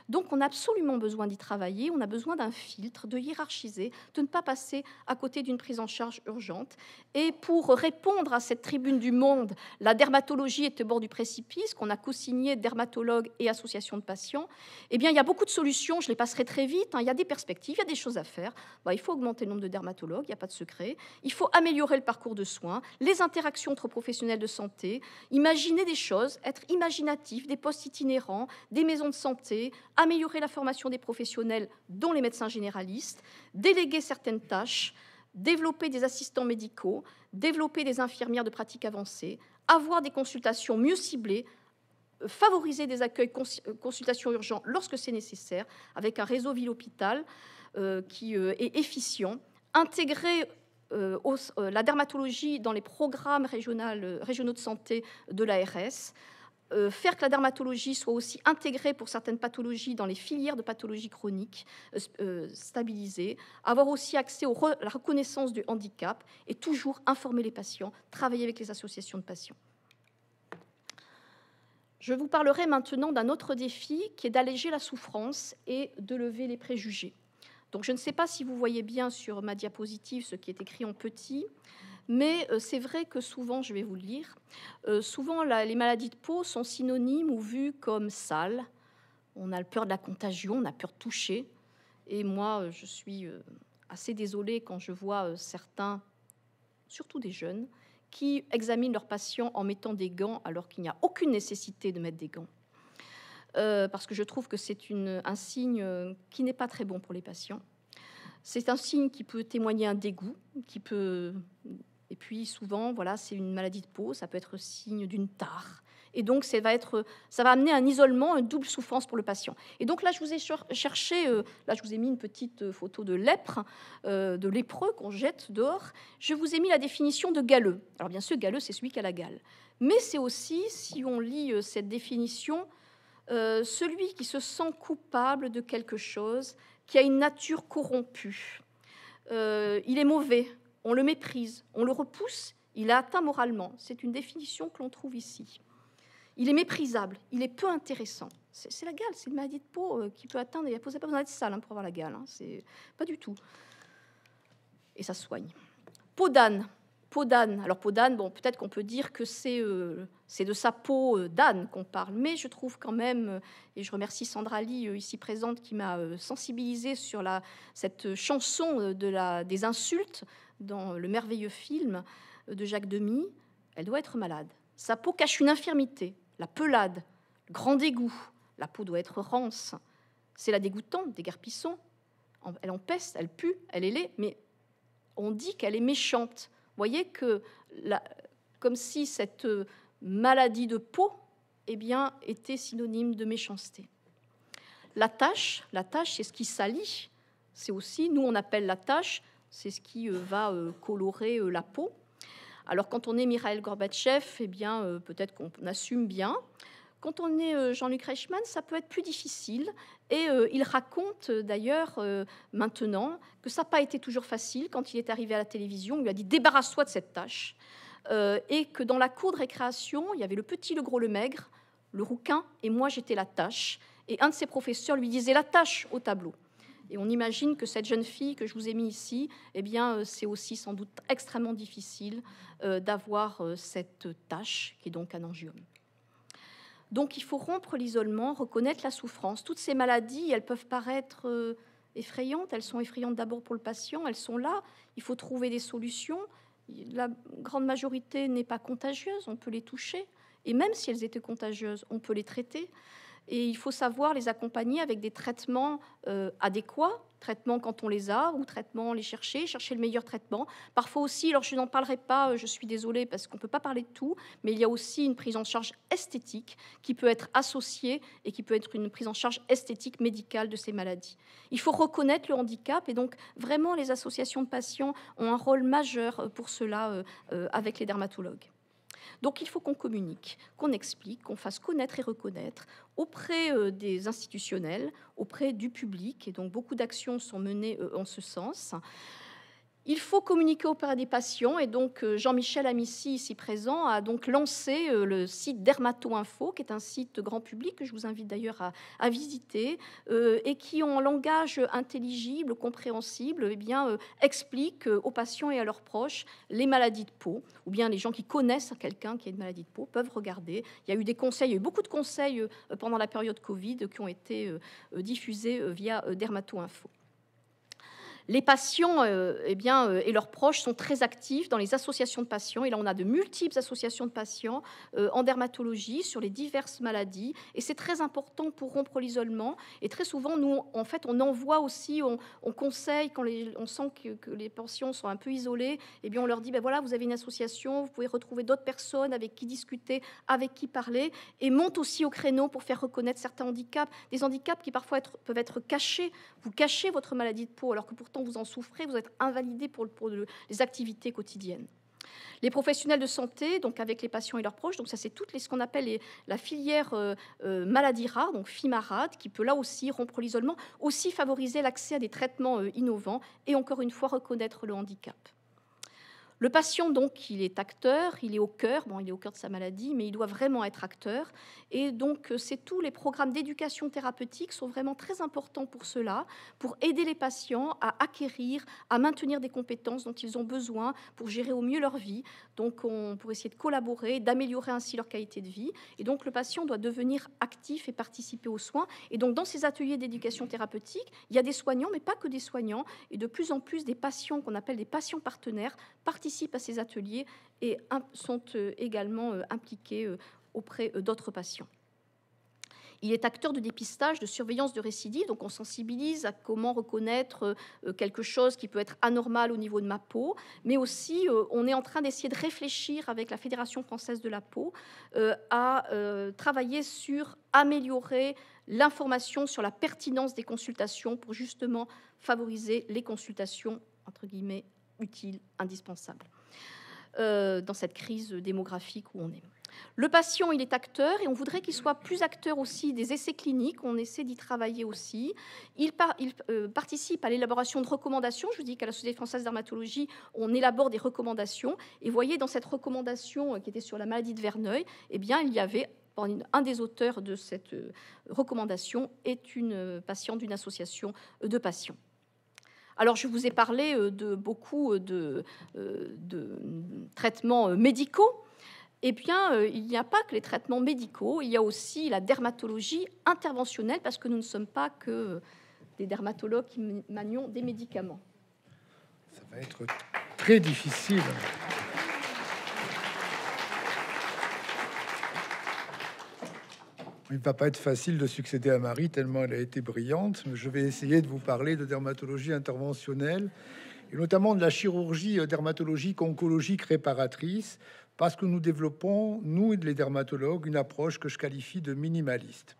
Speaker 1: Donc, on a absolument besoin d'y travailler. On a besoin d'un filtre, de hiérarchiser, de ne pas passer à côté d'une prise en charge urgente. Et pour répondre à cette tribune du monde, la dermatologie est au bord du précipice, qu'on a co-signé dermatologues et Association de patients. Eh bien, il y a beaucoup de solutions. Je les passerai très vite. Hein. Il y a des perspectives, il y a des choses à faire. Bah, il faut augmenter le nombre de dermatologues. Il n'y a pas de secret. Il faut améliorer le parcours de soins, les interactions entre professionnels de santé, imaginer des choses, être imaginatif, des postes itinérants, des maisons de santé, améliorer la formation des professionnels, dont les médecins généralistes, déléguer certaines tâches, développer des assistants médicaux, développer des infirmières de pratique avancée, avoir des consultations mieux ciblées, euh, favoriser des accueils euh, consultations urgentes lorsque c'est nécessaire, avec un réseau ville-hôpital euh, qui est efficient, intégrer euh, euh, la dermatologie dans les programmes euh, régionaux de santé de l'ARS. faire que la dermatologie soit aussi intégrée pour certaines pathologies dans les filières de pathologie chroniques stabilisées, avoir aussi accès à la reconnaissance du handicap et toujours informer les patients, travailler avec les associations de patients. Je vous parlerai maintenant d'un autre défi qui est d'alléger la souffrance et de lever les préjugés je ne sais pas si vous voyez bien sur ma diapositive ce qui est écrit en petit. Mais euh, c'est vrai que souvent, je vais vous le lire, euh, souvent les maladies de peau sont synonymes ou vues comme sales. On a peur de la contagion, on a peur de toucher. Et moi, euh, je suis assez désolée quand je vois certains, surtout des jeunes, qui examinent leurs patients en mettant des gants alors qu'il n'y a aucune nécessité de mettre des gants. Euh, parce que je trouve que c'est un signe euh, qui n'est pas très bon pour les patients. C'est un signe qui peut témoigner un dégoût, qui peut... Et puis souvent, voilà, c'est une maladie de peau, ça peut être signe d'une tare. Et donc, ça va, amener un isolement, une double souffrance pour le patient. Et donc là, je vous ai cherché, euh, là, je vous ai mis une petite photo de lèpre, de lépreux qu'on jette dehors. Je vous ai mis la définition de galeux. Alors bien sûr, galeux, c'est celui qui a la gale. Mais c'est aussi, si on lit cette définition, euh, celui qui se sent coupable de quelque chose, qui a une nature corrompue. Euh, il est mauvais, on le méprise, on le repousse, il est atteint moralement. C'est une définition que l'on trouve ici. Il est méprisable, il est peu intéressant. C'est la gale, c'est une maladie de peau euh, qui peut atteindre. Il n'y a pas besoin d'être sale hein, pour avoir la gale, hein, c'est pas du tout. Et ça soigne. Peau d'âne, peau d'âne. Alors peau bon, peut-être qu'on peut dire que c'est euh, de sa peau euh, d'âne qu'on parle, mais je trouve quand même, euh, et je remercie Sandra Lee ici présente qui m'a sensibilisée sur cette chanson de la, des insultes dans le merveilleux film de Jacques Demy. Elle doit être malade. Sa peau cache une infirmité, la pelade, grand dégoût. La peau doit être rance. C'est la dégoûtante des garpissons. Elle empeste, elle pue, elle est laid. mais on dit qu'elle est méchante voyez que, comme si cette euh, maladie de peau eh bien, était synonyme de méchanceté. La tâche, la tâche, c'est ce qui salit. C'est aussi, nous, on appelle la tâche, c'est ce qui euh, va euh, colorer la peau. Alors, quand on est Mikhail Gorbatchev, eh bien, peut-être qu'on assume bien. Quand on est euh, Jean-Luc Reichmann, ça peut être plus difficile. Et euh, il raconte euh, d'ailleurs maintenant que ça n'a pas été toujours facile. Quand il est arrivé à la télévision, on lui a dit débarrasse-toi de cette tâche. et que dans la cour de récréation, il y avait le petit, le gros, le maigre, le rouquin, et moi j'étais la tâche. Et un de ses professeurs lui disait la tâche au tableau. Et on imagine que cette jeune fille que je vous ai mise ici, eh bien, c'est aussi sans doute extrêmement difficile d'avoir cette tâche qui est donc un angiome. Donc il faut rompre l'isolement, reconnaître la souffrance. Toutes ces maladies, elles peuvent paraître euh, effrayantes. Elles sont effrayantes d'abord pour le patient, elles sont là. Il faut trouver des solutions. La grande majorité n'est pas contagieuse, on peut les toucher. Et même si elles étaient contagieuses, on peut les traiter. Et il faut savoir les accompagner avec des traitements euh, adéquats traitement quand on les a, ou traitement les chercher, chercher le meilleur traitement. Parfois aussi, alors je n'en parlerai pas, euh, je suis désolée parce qu'on ne peut pas parler de tout, mais il y a aussi une prise en charge esthétique qui peut être associée et qui peut être une prise en charge esthétique médicale de ces maladies. Il faut reconnaître le handicap et donc vraiment les associations de patients ont un rôle majeur euh, pour cela euh, avec les dermatologues. Donc il faut qu'on communique, qu'on explique, qu'on fasse connaître et reconnaître auprès euh, des institutionnels, auprès du public. Et donc beaucoup d'actions sont menées euh, en ce sens. Il faut communiquer auprès des patients et donc euh, Jean-Michel Amici, ici présent, a donc lancé euh, le site Dermatoinfo, qui est un site grand public que je vous invite d'ailleurs à, visiter euh, et qui, en langage intelligible, compréhensible, eh explique aux patients et à leurs proches les maladies de peau ou bien les gens qui connaissent quelqu'un qui a une maladie de peau peuvent regarder. Il y a eu des conseils, il y a eu beaucoup de conseils pendant la période Covid qui ont été diffusés via Dermatoinfo. Les patients euh, eh bien, euh, et leurs proches sont très actifs dans les associations de patients. Et là, on a de multiples associations de patients euh, en dermatologie sur les diverses maladies. Et c'est très important pour rompre l'isolement. Et très souvent, nous, en fait, on envoie aussi, on, conseille quand on sent que, les patients sont un peu isolés. et eh bien, on leur dit, ben voilà, vous avez une association, vous pouvez retrouver d'autres personnes avec qui discuter, avec qui parler. Et monte aussi au créneau pour faire reconnaître certains handicaps, des handicaps qui parfois peuvent être cachés. Vous cachez votre maladie de peau alors que pourtant vous en souffrez, vous êtes invalidé pour, les activités quotidiennes. Les professionnels de santé, donc avec les patients et leurs proches, donc ça c'est toutes les, ce qu'on appelle la filière euh, euh, maladie rare, donc FIMARAD, qui peut là aussi rompre l'isolement, aussi favoriser l'accès à des traitements euh, innovants et encore une fois reconnaître le handicap. Le patient, donc, il est acteur, il est au cœur, bon, il est au cœur de sa maladie, mais il doit vraiment être acteur. Et donc, euh, c'est tous les programmes d'éducation thérapeutique sont vraiment très importants pour cela, pour aider les patients à acquérir, à maintenir des compétences dont ils ont besoin pour gérer au mieux leur vie. Donc, on, pour essayer de collaborer, d'améliorer ainsi leur qualité de vie. Et donc, le patient doit devenir actif et participer aux soins. Et donc, dans ces ateliers d'éducation thérapeutique, il y a des soignants, mais pas que des soignants, et de plus en plus des patients qu'on appelle des patients partenaires participent participent à ces ateliers et sont euh, également euh, impliqués euh, auprès d'autres patients. Il est acteur de dépistage, de surveillance de récidive, donc on sensibilise à comment reconnaître quelque chose qui peut être anormal au niveau de ma peau, mais aussi on est en train d'essayer de réfléchir avec la Fédération française de la peau à travailler sur améliorer l'information sur la pertinence des consultations pour justement favoriser les consultations entre guillemets utile, indispensable euh, dans cette crise démographique où on est. Le patient, il est acteur et on voudrait qu'il soit plus acteur aussi des essais cliniques. On essaie d'y travailler aussi. Il, euh, participe à l'élaboration de recommandations. Je vous dis qu'à la Société française de on élabore des recommandations. Et voyez, dans cette recommandation euh, qui était sur la maladie de Verneuil, eh bien, il y avait un des auteurs de cette recommandation est une patiente d'une association de patients. Alors, je vous ai parlé euh, de beaucoup euh, euh, de, traitements médicaux. Eh bien, il n'y a pas que les traitements médicaux, il y a aussi la dermatologie interventionnelle, parce que nous ne sommes pas que des dermatologues qui manions des médicaments.
Speaker 2: Ça va être très difficile. Il ne va pas être facile de succéder à Marie, tellement elle a été brillante. mais Je vais essayer de vous parler de dermatologie interventionnelle, et notamment de la chirurgie euh, dermatologique oncologique réparatrice, parce que nous développons, nous et les dermatologues, une approche que je qualifie de minimaliste.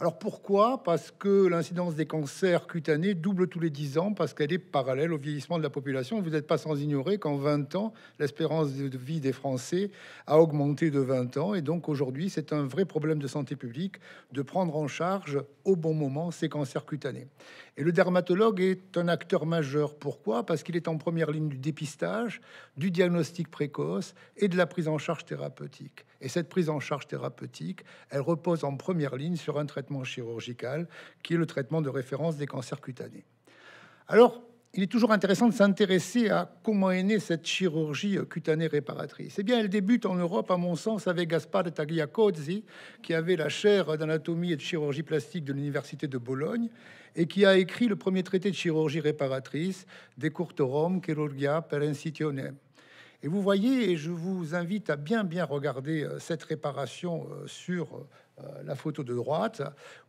Speaker 2: Alors pourquoi Parce que l'incidence des cancers cutanés double tous les 10 ans, parce qu'elle est parallèle au vieillissement de la population. Vous n'êtes pas sans ignorer qu'en 20 ans, l'espérance de vie des Français a augmenté de 20 ans. Et donc aujourd'hui, c'est un vrai problème de santé publique de prendre en charge au bon moment ces cancers cutanés. Et le dermatologue est un acteur majeur. Pourquoi Parce qu'il est en première ligne du dépistage, du diagnostic précoce et de la prise en charge thérapeutique. Et cette prise en charge thérapeutique, elle repose en première ligne sur un traitement chirurgical qui est le traitement de référence des cancers cutanés. Alors, il est toujours intéressant de s'intéresser à comment est née cette chirurgie cutanée réparatrice. Eh bien, elle débute en Europe, à mon sens, avec Gaspard Tagliacozzi, qui avait la chaire d'anatomie et de chirurgie plastique de l'Université de Bologne et qui a écrit le premier traité de chirurgie réparatrice, De rome Chirurgia Perensitione. Et vous voyez, et je vous invite à bien bien regarder euh, cette réparation euh, sur euh, euh, la photo de droite,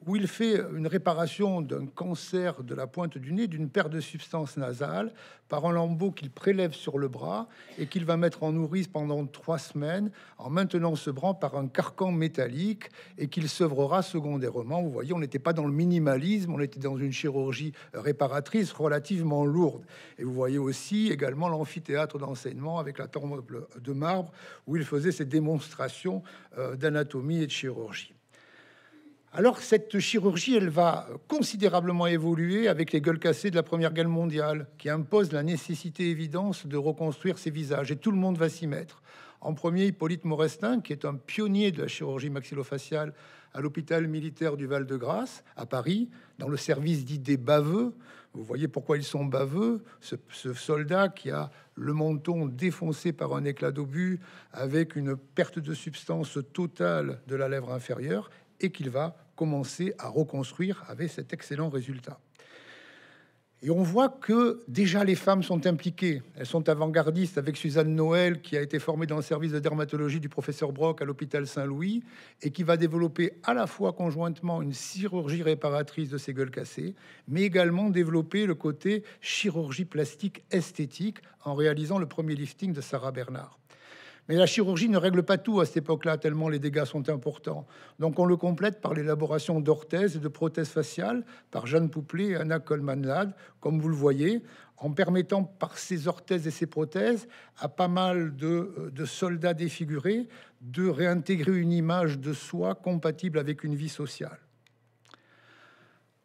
Speaker 2: où il fait une réparation d'un cancer de la pointe du nez d'une paire de substances nasales par un lambeau qu'il prélève sur le bras et qu'il va mettre en nourrice pendant trois semaines en maintenant ce bras par un carcan métallique et qu'il sevrera secondairement. Vous voyez, on n'était pas dans le minimalisme, on était dans une chirurgie réparatrice relativement lourde. Et vous voyez aussi également l'amphithéâtre d'enseignement avec la tombe de marbre où il faisait ses démonstrations euh, d'anatomie et de chirurgie. Alors cette chirurgie, elle va considérablement évoluer avec les gueules cassées de la Première Guerre mondiale, qui impose la nécessité évidente de reconstruire ces visages, et tout le monde va s'y mettre. En premier, Hippolyte Morestin, qui est un pionnier de la chirurgie maxillofaciale à l'hôpital militaire du Val-de-Grâce, à Paris, dans le service d'idées baveux. Vous voyez pourquoi ils sont baveux. ce, soldat qui a le menton défoncé par un éclat d'obus, avec une perte de substance totale de la lèvre inférieure, et qu'il va commencer à reconstruire avec cet excellent résultat. Et on voit que déjà les femmes sont impliquées. Elles sont avant-gardistes avec Suzanne Noël, qui a été formée dans le service de dermatologie du professeur Brock à l'hôpital Saint-Louis et qui va développer à la fois conjointement une chirurgie réparatrice de ses gueules cassées, mais également développer le côté chirurgie plastique esthétique en réalisant le premier lifting de Sarah Bernard. Mais la chirurgie ne règle pas tout à cette époque-là, tellement les dégâts sont importants. Donc on le complète par l'élaboration d'orthèses et de prothèses faciales par Jeanne Pouplet et Anna coleman lade comme vous le voyez, en permettant par ces orthèses et ces prothèses à pas mal de euh, soldats défigurés de réintégrer une image de soi compatible avec une vie sociale.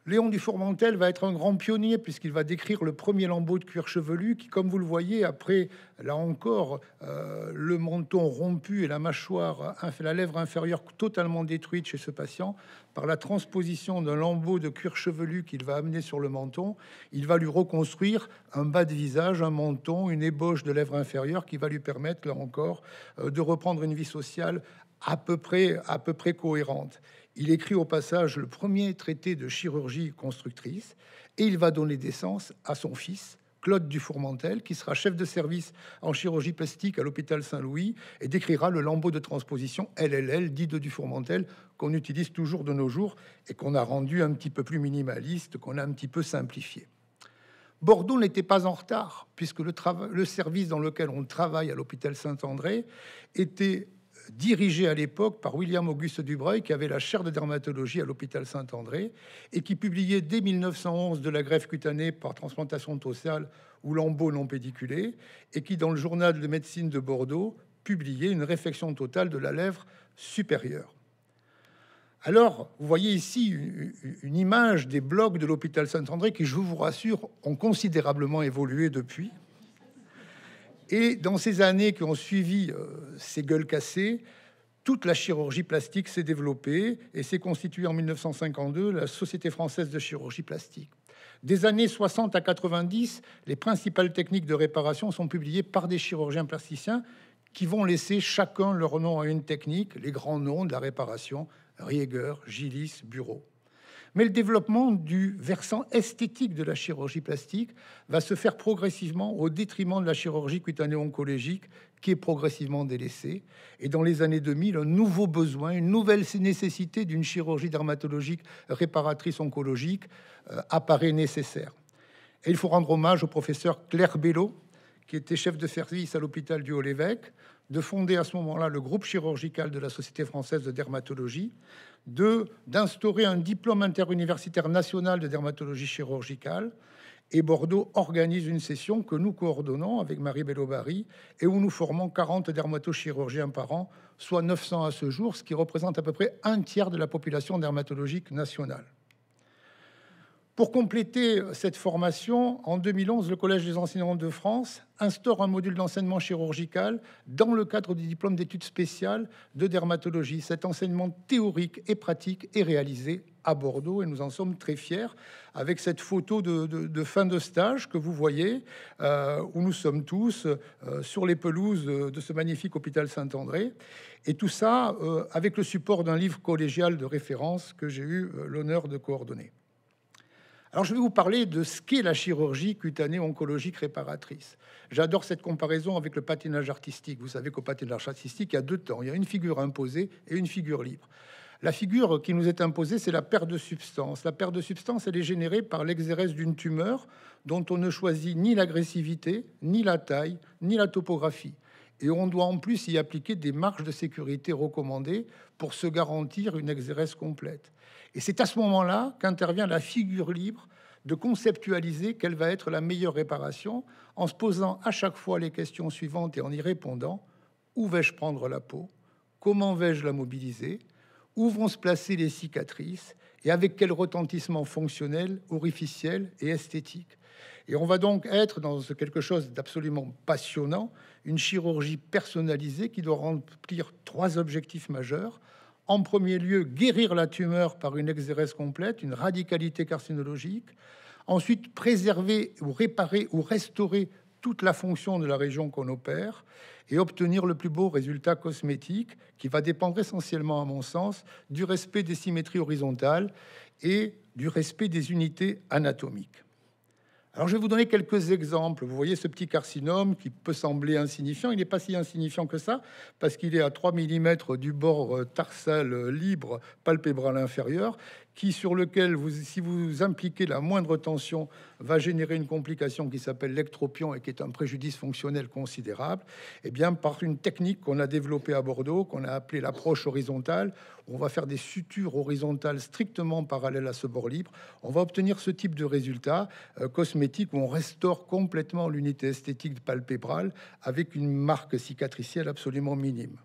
Speaker 2: Léon Dufourmentel va être un grand pionnier puisqu'il va décrire le premier lambeau de cuir chevelu qui, comme vous le voyez, après, là encore, euh, le menton rompu et la mâchoire, la lèvre inférieure totalement détruite chez ce patient, par la transposition d'un lambeau de cuir chevelu qu'il va amener sur le menton, il va lui reconstruire un bas de visage, un menton, une ébauche de lèvre inférieure qui va lui permettre, là encore, euh, de reprendre une vie sociale à peu près, à peu près cohérente. Il écrit au passage le premier traité de chirurgie constructrice et il va donner sens à son fils, Claude Dufourmentel, qui sera chef de service en chirurgie plastique à l'hôpital Saint-Louis et décrira le lambeau de transposition LLL dit de Dufourmentel qu'on utilise toujours de nos jours et qu'on a rendu un petit peu plus minimaliste, qu'on a un petit peu simplifié. Bordeaux n'était pas en retard, puisque le, le, service dans lequel on travaille à l'hôpital Saint-André était dirigé à l'époque par William Auguste Dubreuil, qui avait la chaire de dermatologie à l'hôpital Saint-André, et qui publiait dès 1911 de la greffe cutanée par transplantation tossale ou lambeaux non pédiculés, et qui, dans le journal de médecine de Bordeaux, publiait une réfection totale de la lèvre supérieure. Alors, vous voyez ici une image des blocs de l'hôpital Saint-André qui, je vous rassure, ont considérablement évolué depuis. Et dans ces années qui ont suivi euh, ces gueules cassées, toute la chirurgie plastique s'est développée et s'est constituée en 1952 la Société française de chirurgie plastique. Des années 60 à 90, les principales techniques de réparation sont publiées par des chirurgiens plasticiens qui vont laisser chacun leur nom à une technique, les grands noms de la réparation, Rieger, Gillis, Bureau. Mais le développement du versant esthétique de la chirurgie plastique va se faire progressivement au détriment de la chirurgie cutanée-oncologique qui est progressivement délaissée. Et dans les années 2000, un nouveau besoin, une nouvelle nécessité d'une chirurgie dermatologique réparatrice oncologique euh, apparaît nécessaire. Et il faut rendre hommage au professeur Claire Bello, qui était chef de service à l'hôpital du haut lévesque de fonder à ce moment-là le groupe chirurgical de la Société française de dermatologie, d'instaurer un diplôme interuniversitaire national de dermatologie chirurgicale. Et Bordeaux organise une session que nous coordonnons avec Marie Bellobari et où nous formons 40 dermatochirurgiens par an, soit 900 à ce jour, ce qui représente à peu près un tiers de la population dermatologique nationale. Pour compléter euh, cette formation, en 2011, le Collège des enseignants de France instaure un module d'enseignement chirurgical dans le cadre du diplôme d'études spéciales de dermatologie. Cet enseignement théorique et pratique est réalisé à Bordeaux et nous en sommes très fiers avec cette photo de, fin de stage que vous voyez euh, où nous sommes tous euh, sur les pelouses de, ce magnifique hôpital Saint-André et tout ça avec le support d'un livre collégial de référence que j'ai eu l'honneur de coordonner. Alors je vais vous parler de ce qu'est la chirurgie cutanée oncologique réparatrice. J'adore cette comparaison avec le patinage artistique. Vous savez qu'au patinage artistique, il y a deux temps. Il y a une figure imposée et une figure libre. La figure qui nous est imposée, c'est la perte de substance. La perte de substance, elle est générée par l'exérèse d'une tumeur dont on ne choisit ni l'agressivité, ni la taille, ni la topographie. Et on doit en plus y appliquer des marges de sécurité recommandées pour se garantir une exérèse complète. Et c'est à ce moment-là qu'intervient la figure libre de conceptualiser quelle va être la meilleure réparation en se posant à chaque fois les questions suivantes et en y répondant où vais-je prendre la peau Comment vais-je la mobiliser Où vont se placer les cicatrices Et avec quel retentissement fonctionnel, orificiel et esthétique Et on va donc être dans quelque chose d'absolument passionnant, une chirurgie personnalisée qui doit remplir trois objectifs majeurs en premier lieu guérir la tumeur par une exérèse complète, une radicalité carcinologique, ensuite préserver ou réparer ou restaurer toute la fonction de la région qu'on opère et obtenir le plus beau résultat cosmétique qui va dépendre essentiellement, à mon sens, du respect des symétries horizontales et du respect des unités anatomiques. Alors je vais vous donner quelques exemples. Vous voyez ce petit carcinome qui peut sembler insignifiant. Il n'est pas si insignifiant que ça parce qu'il est à 3 mm du bord euh, tarsal euh, libre palpébral inférieur qui, sur lequel, vous, si vous impliquez la moindre tension, va générer une complication qui s'appelle l'ectropion et qui est un préjudice fonctionnel considérable, eh bien, par une technique qu'on a développée à Bordeaux, qu'on a appelée l'approche horizontale, on va faire des sutures horizontales strictement parallèles à ce bord libre, on va obtenir ce type de résultat euh, cosmétique où on restaure complètement l'unité esthétique palpébrale avec une marque cicatricielle absolument minime.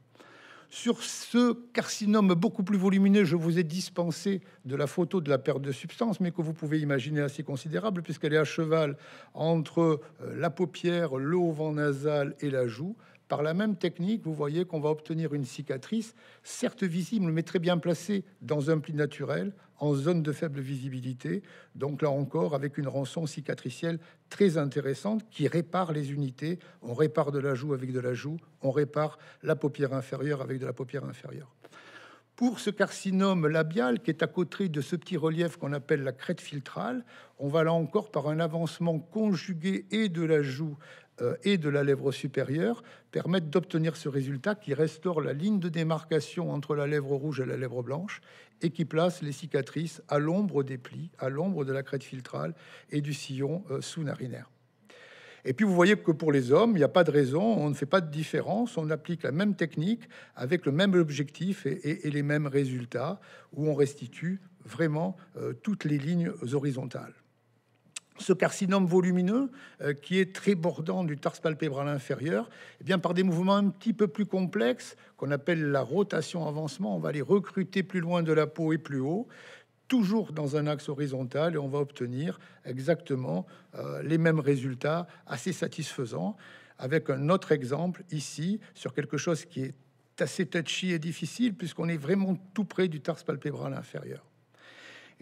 Speaker 2: Sur ce carcinome beaucoup plus volumineux, je vous ai dispensé de la photo de la perte de substance, mais que vous pouvez imaginer assez considérable, puisqu'elle est à cheval entre euh, la paupière, le haut vent nasal et la joue. Par la même technique, vous voyez qu'on va obtenir une cicatrice, certes visible, mais très bien placée dans un pli naturel, en zone de faible visibilité. Donc là encore, avec une rançon cicatricielle très intéressante qui répare les unités. On répare de la joue avec de la joue, on répare la paupière inférieure avec de la paupière inférieure. Pour ce carcinome labial qui est à côté de ce petit relief qu'on appelle la crête filtrale, on va là encore par un avancement conjugué et de la joue euh, et de la lèvre supérieure permettent d'obtenir ce résultat qui restaure la ligne de démarcation entre la lèvre rouge et la lèvre blanche et qui place les cicatrices à l'ombre des plis, à l'ombre de la crête filtrale et du sillon euh, sous-narinaire. Et puis vous voyez que pour les hommes, il n'y a pas de raison, on ne fait pas de différence, on applique la même technique avec le même objectif et, les mêmes résultats, où on restitue vraiment euh, toutes les lignes horizontales ce carcinome volumineux euh, qui est très bordant du tarse palpébral inférieur, eh bien par des mouvements un petit peu plus complexes qu'on appelle la rotation avancement, on va les recruter plus loin de la peau et plus haut, toujours dans un axe horizontal et on va obtenir exactement euh, les mêmes résultats assez satisfaisants avec un autre exemple ici sur quelque chose qui est assez touchy et difficile puisqu'on est vraiment tout près du tarse palpébral inférieur.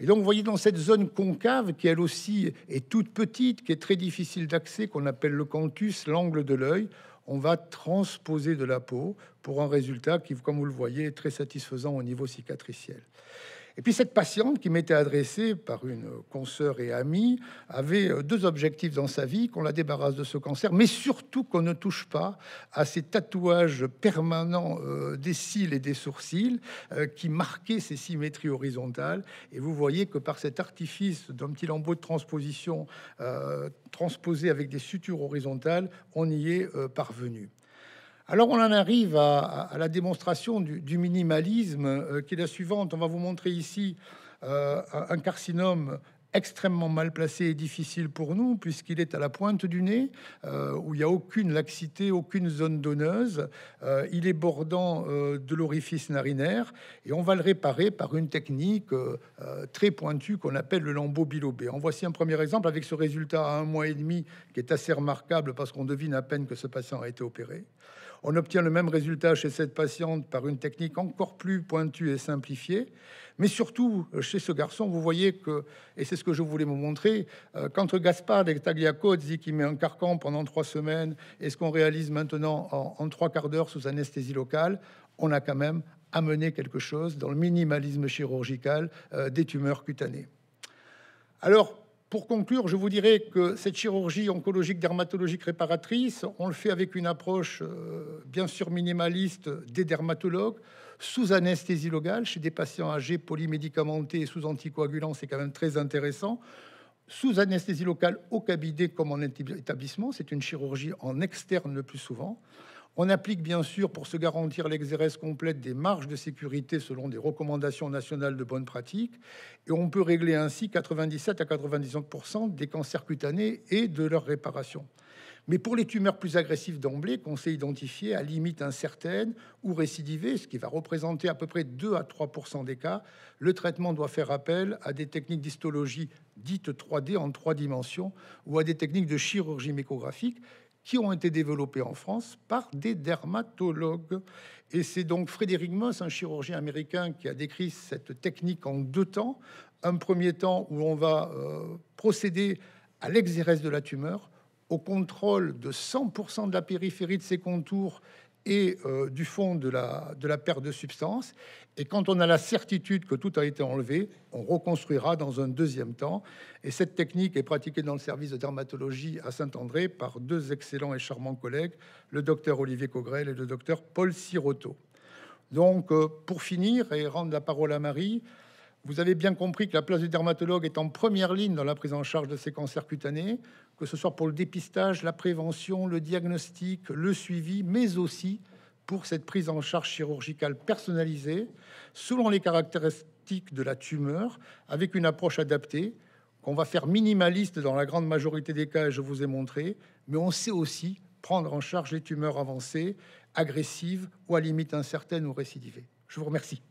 Speaker 2: Et donc, vous voyez, dans cette zone concave, qui elle aussi est toute petite, qui est très difficile d'accès, qu'on appelle le cantus, l'angle de l'œil, on va transposer de la peau pour un résultat qui, comme vous le voyez, est très satisfaisant au niveau cicatriciel. Et puis cette patiente qui m'était adressée par une consoeur et amie avait euh, deux objectifs dans sa vie, qu'on la débarrasse de ce cancer, mais surtout qu'on ne touche pas à ces tatouages permanents euh, des cils et des sourcils euh, qui marquaient ces symétries horizontales. Et vous voyez que par cet artifice d'un petit lambeau de transposition transposé avec des sutures horizontales, on y est parvenu. Alors on en arrive à, la démonstration du, minimalisme euh, qui est la suivante. On va vous montrer ici euh, un carcinome extrêmement mal placé et difficile pour nous puisqu'il est à la pointe du nez euh, où il n'y a aucune laxité, aucune zone donneuse. il est bordant de l'orifice narinaire et on va le réparer par une technique très pointue qu'on appelle le lambeau bilobé. En voici un premier exemple avec ce résultat à un mois et demi qui est assez remarquable parce qu'on devine à peine que ce patient a été opéré. On obtient le même résultat chez cette patiente par une technique encore plus pointue et simplifiée. Mais surtout, chez ce garçon, vous voyez que, et c'est ce que je voulais vous montrer, euh, qu'entre Gaspard et Tagliacozzi, qui met un carcan pendant trois semaines, et ce qu'on réalise maintenant en, trois quarts d'heure sous anesthésie locale, on a quand même amené quelque chose dans le minimalisme chirurgical euh, des tumeurs cutanées. Alors, pour conclure, je vous dirais que cette chirurgie oncologique dermatologique réparatrice, on le fait avec une approche euh, bien sûr minimaliste des dermatologues, sous anesthésie locale chez des patients âgés polymédicamentés et sous anticoagulants, c'est quand même très intéressant. Sous anesthésie locale au cabinet comme en établissement, c'est une chirurgie en externe le plus souvent. On applique bien sûr, pour se garantir l'exérèse complète, des marges de sécurité selon des recommandations nationales de bonne pratique, et on peut régler ainsi 97 à 99 des cancers cutanés et de leur réparation. Mais pour les tumeurs plus agressives d'emblée, qu'on sait identifier à limite incertaine ou récidivée, ce qui va représenter à peu près 2 à 3 des cas, le traitement doit faire appel à des techniques d'histologie dites 3D en trois dimensions ou à des techniques de chirurgie mécographique, qui ont été développés en France par des dermatologues. Et c'est donc Frédéric Moss, un chirurgien américain, qui a décrit cette technique en deux temps. Un premier temps où on va euh, procéder à l'exérèse de la tumeur, au contrôle de 100% de la périphérie de ses contours et euh, du fond de la, de perte de substance. Et quand on a la certitude que tout a été enlevé, on reconstruira dans un deuxième temps. Et cette technique est pratiquée dans le service de dermatologie à Saint-André par deux excellents et charmants collègues, le docteur Olivier Cogrel et le docteur Paul Siroto. Donc, euh, pour finir et rendre la parole à Marie, vous avez bien compris que la place du dermatologue est en première ligne dans la prise en charge de ces cancers cutanés, que ce soit pour le dépistage, la prévention, le diagnostic, le suivi, mais aussi pour cette prise en charge chirurgicale personnalisée selon les caractéristiques de la tumeur, avec une approche adaptée qu'on va faire minimaliste dans la grande majorité des cas, je vous ai montré, mais on sait aussi prendre en charge les tumeurs avancées, agressives ou à limite incertaines ou récidivées. Je vous remercie.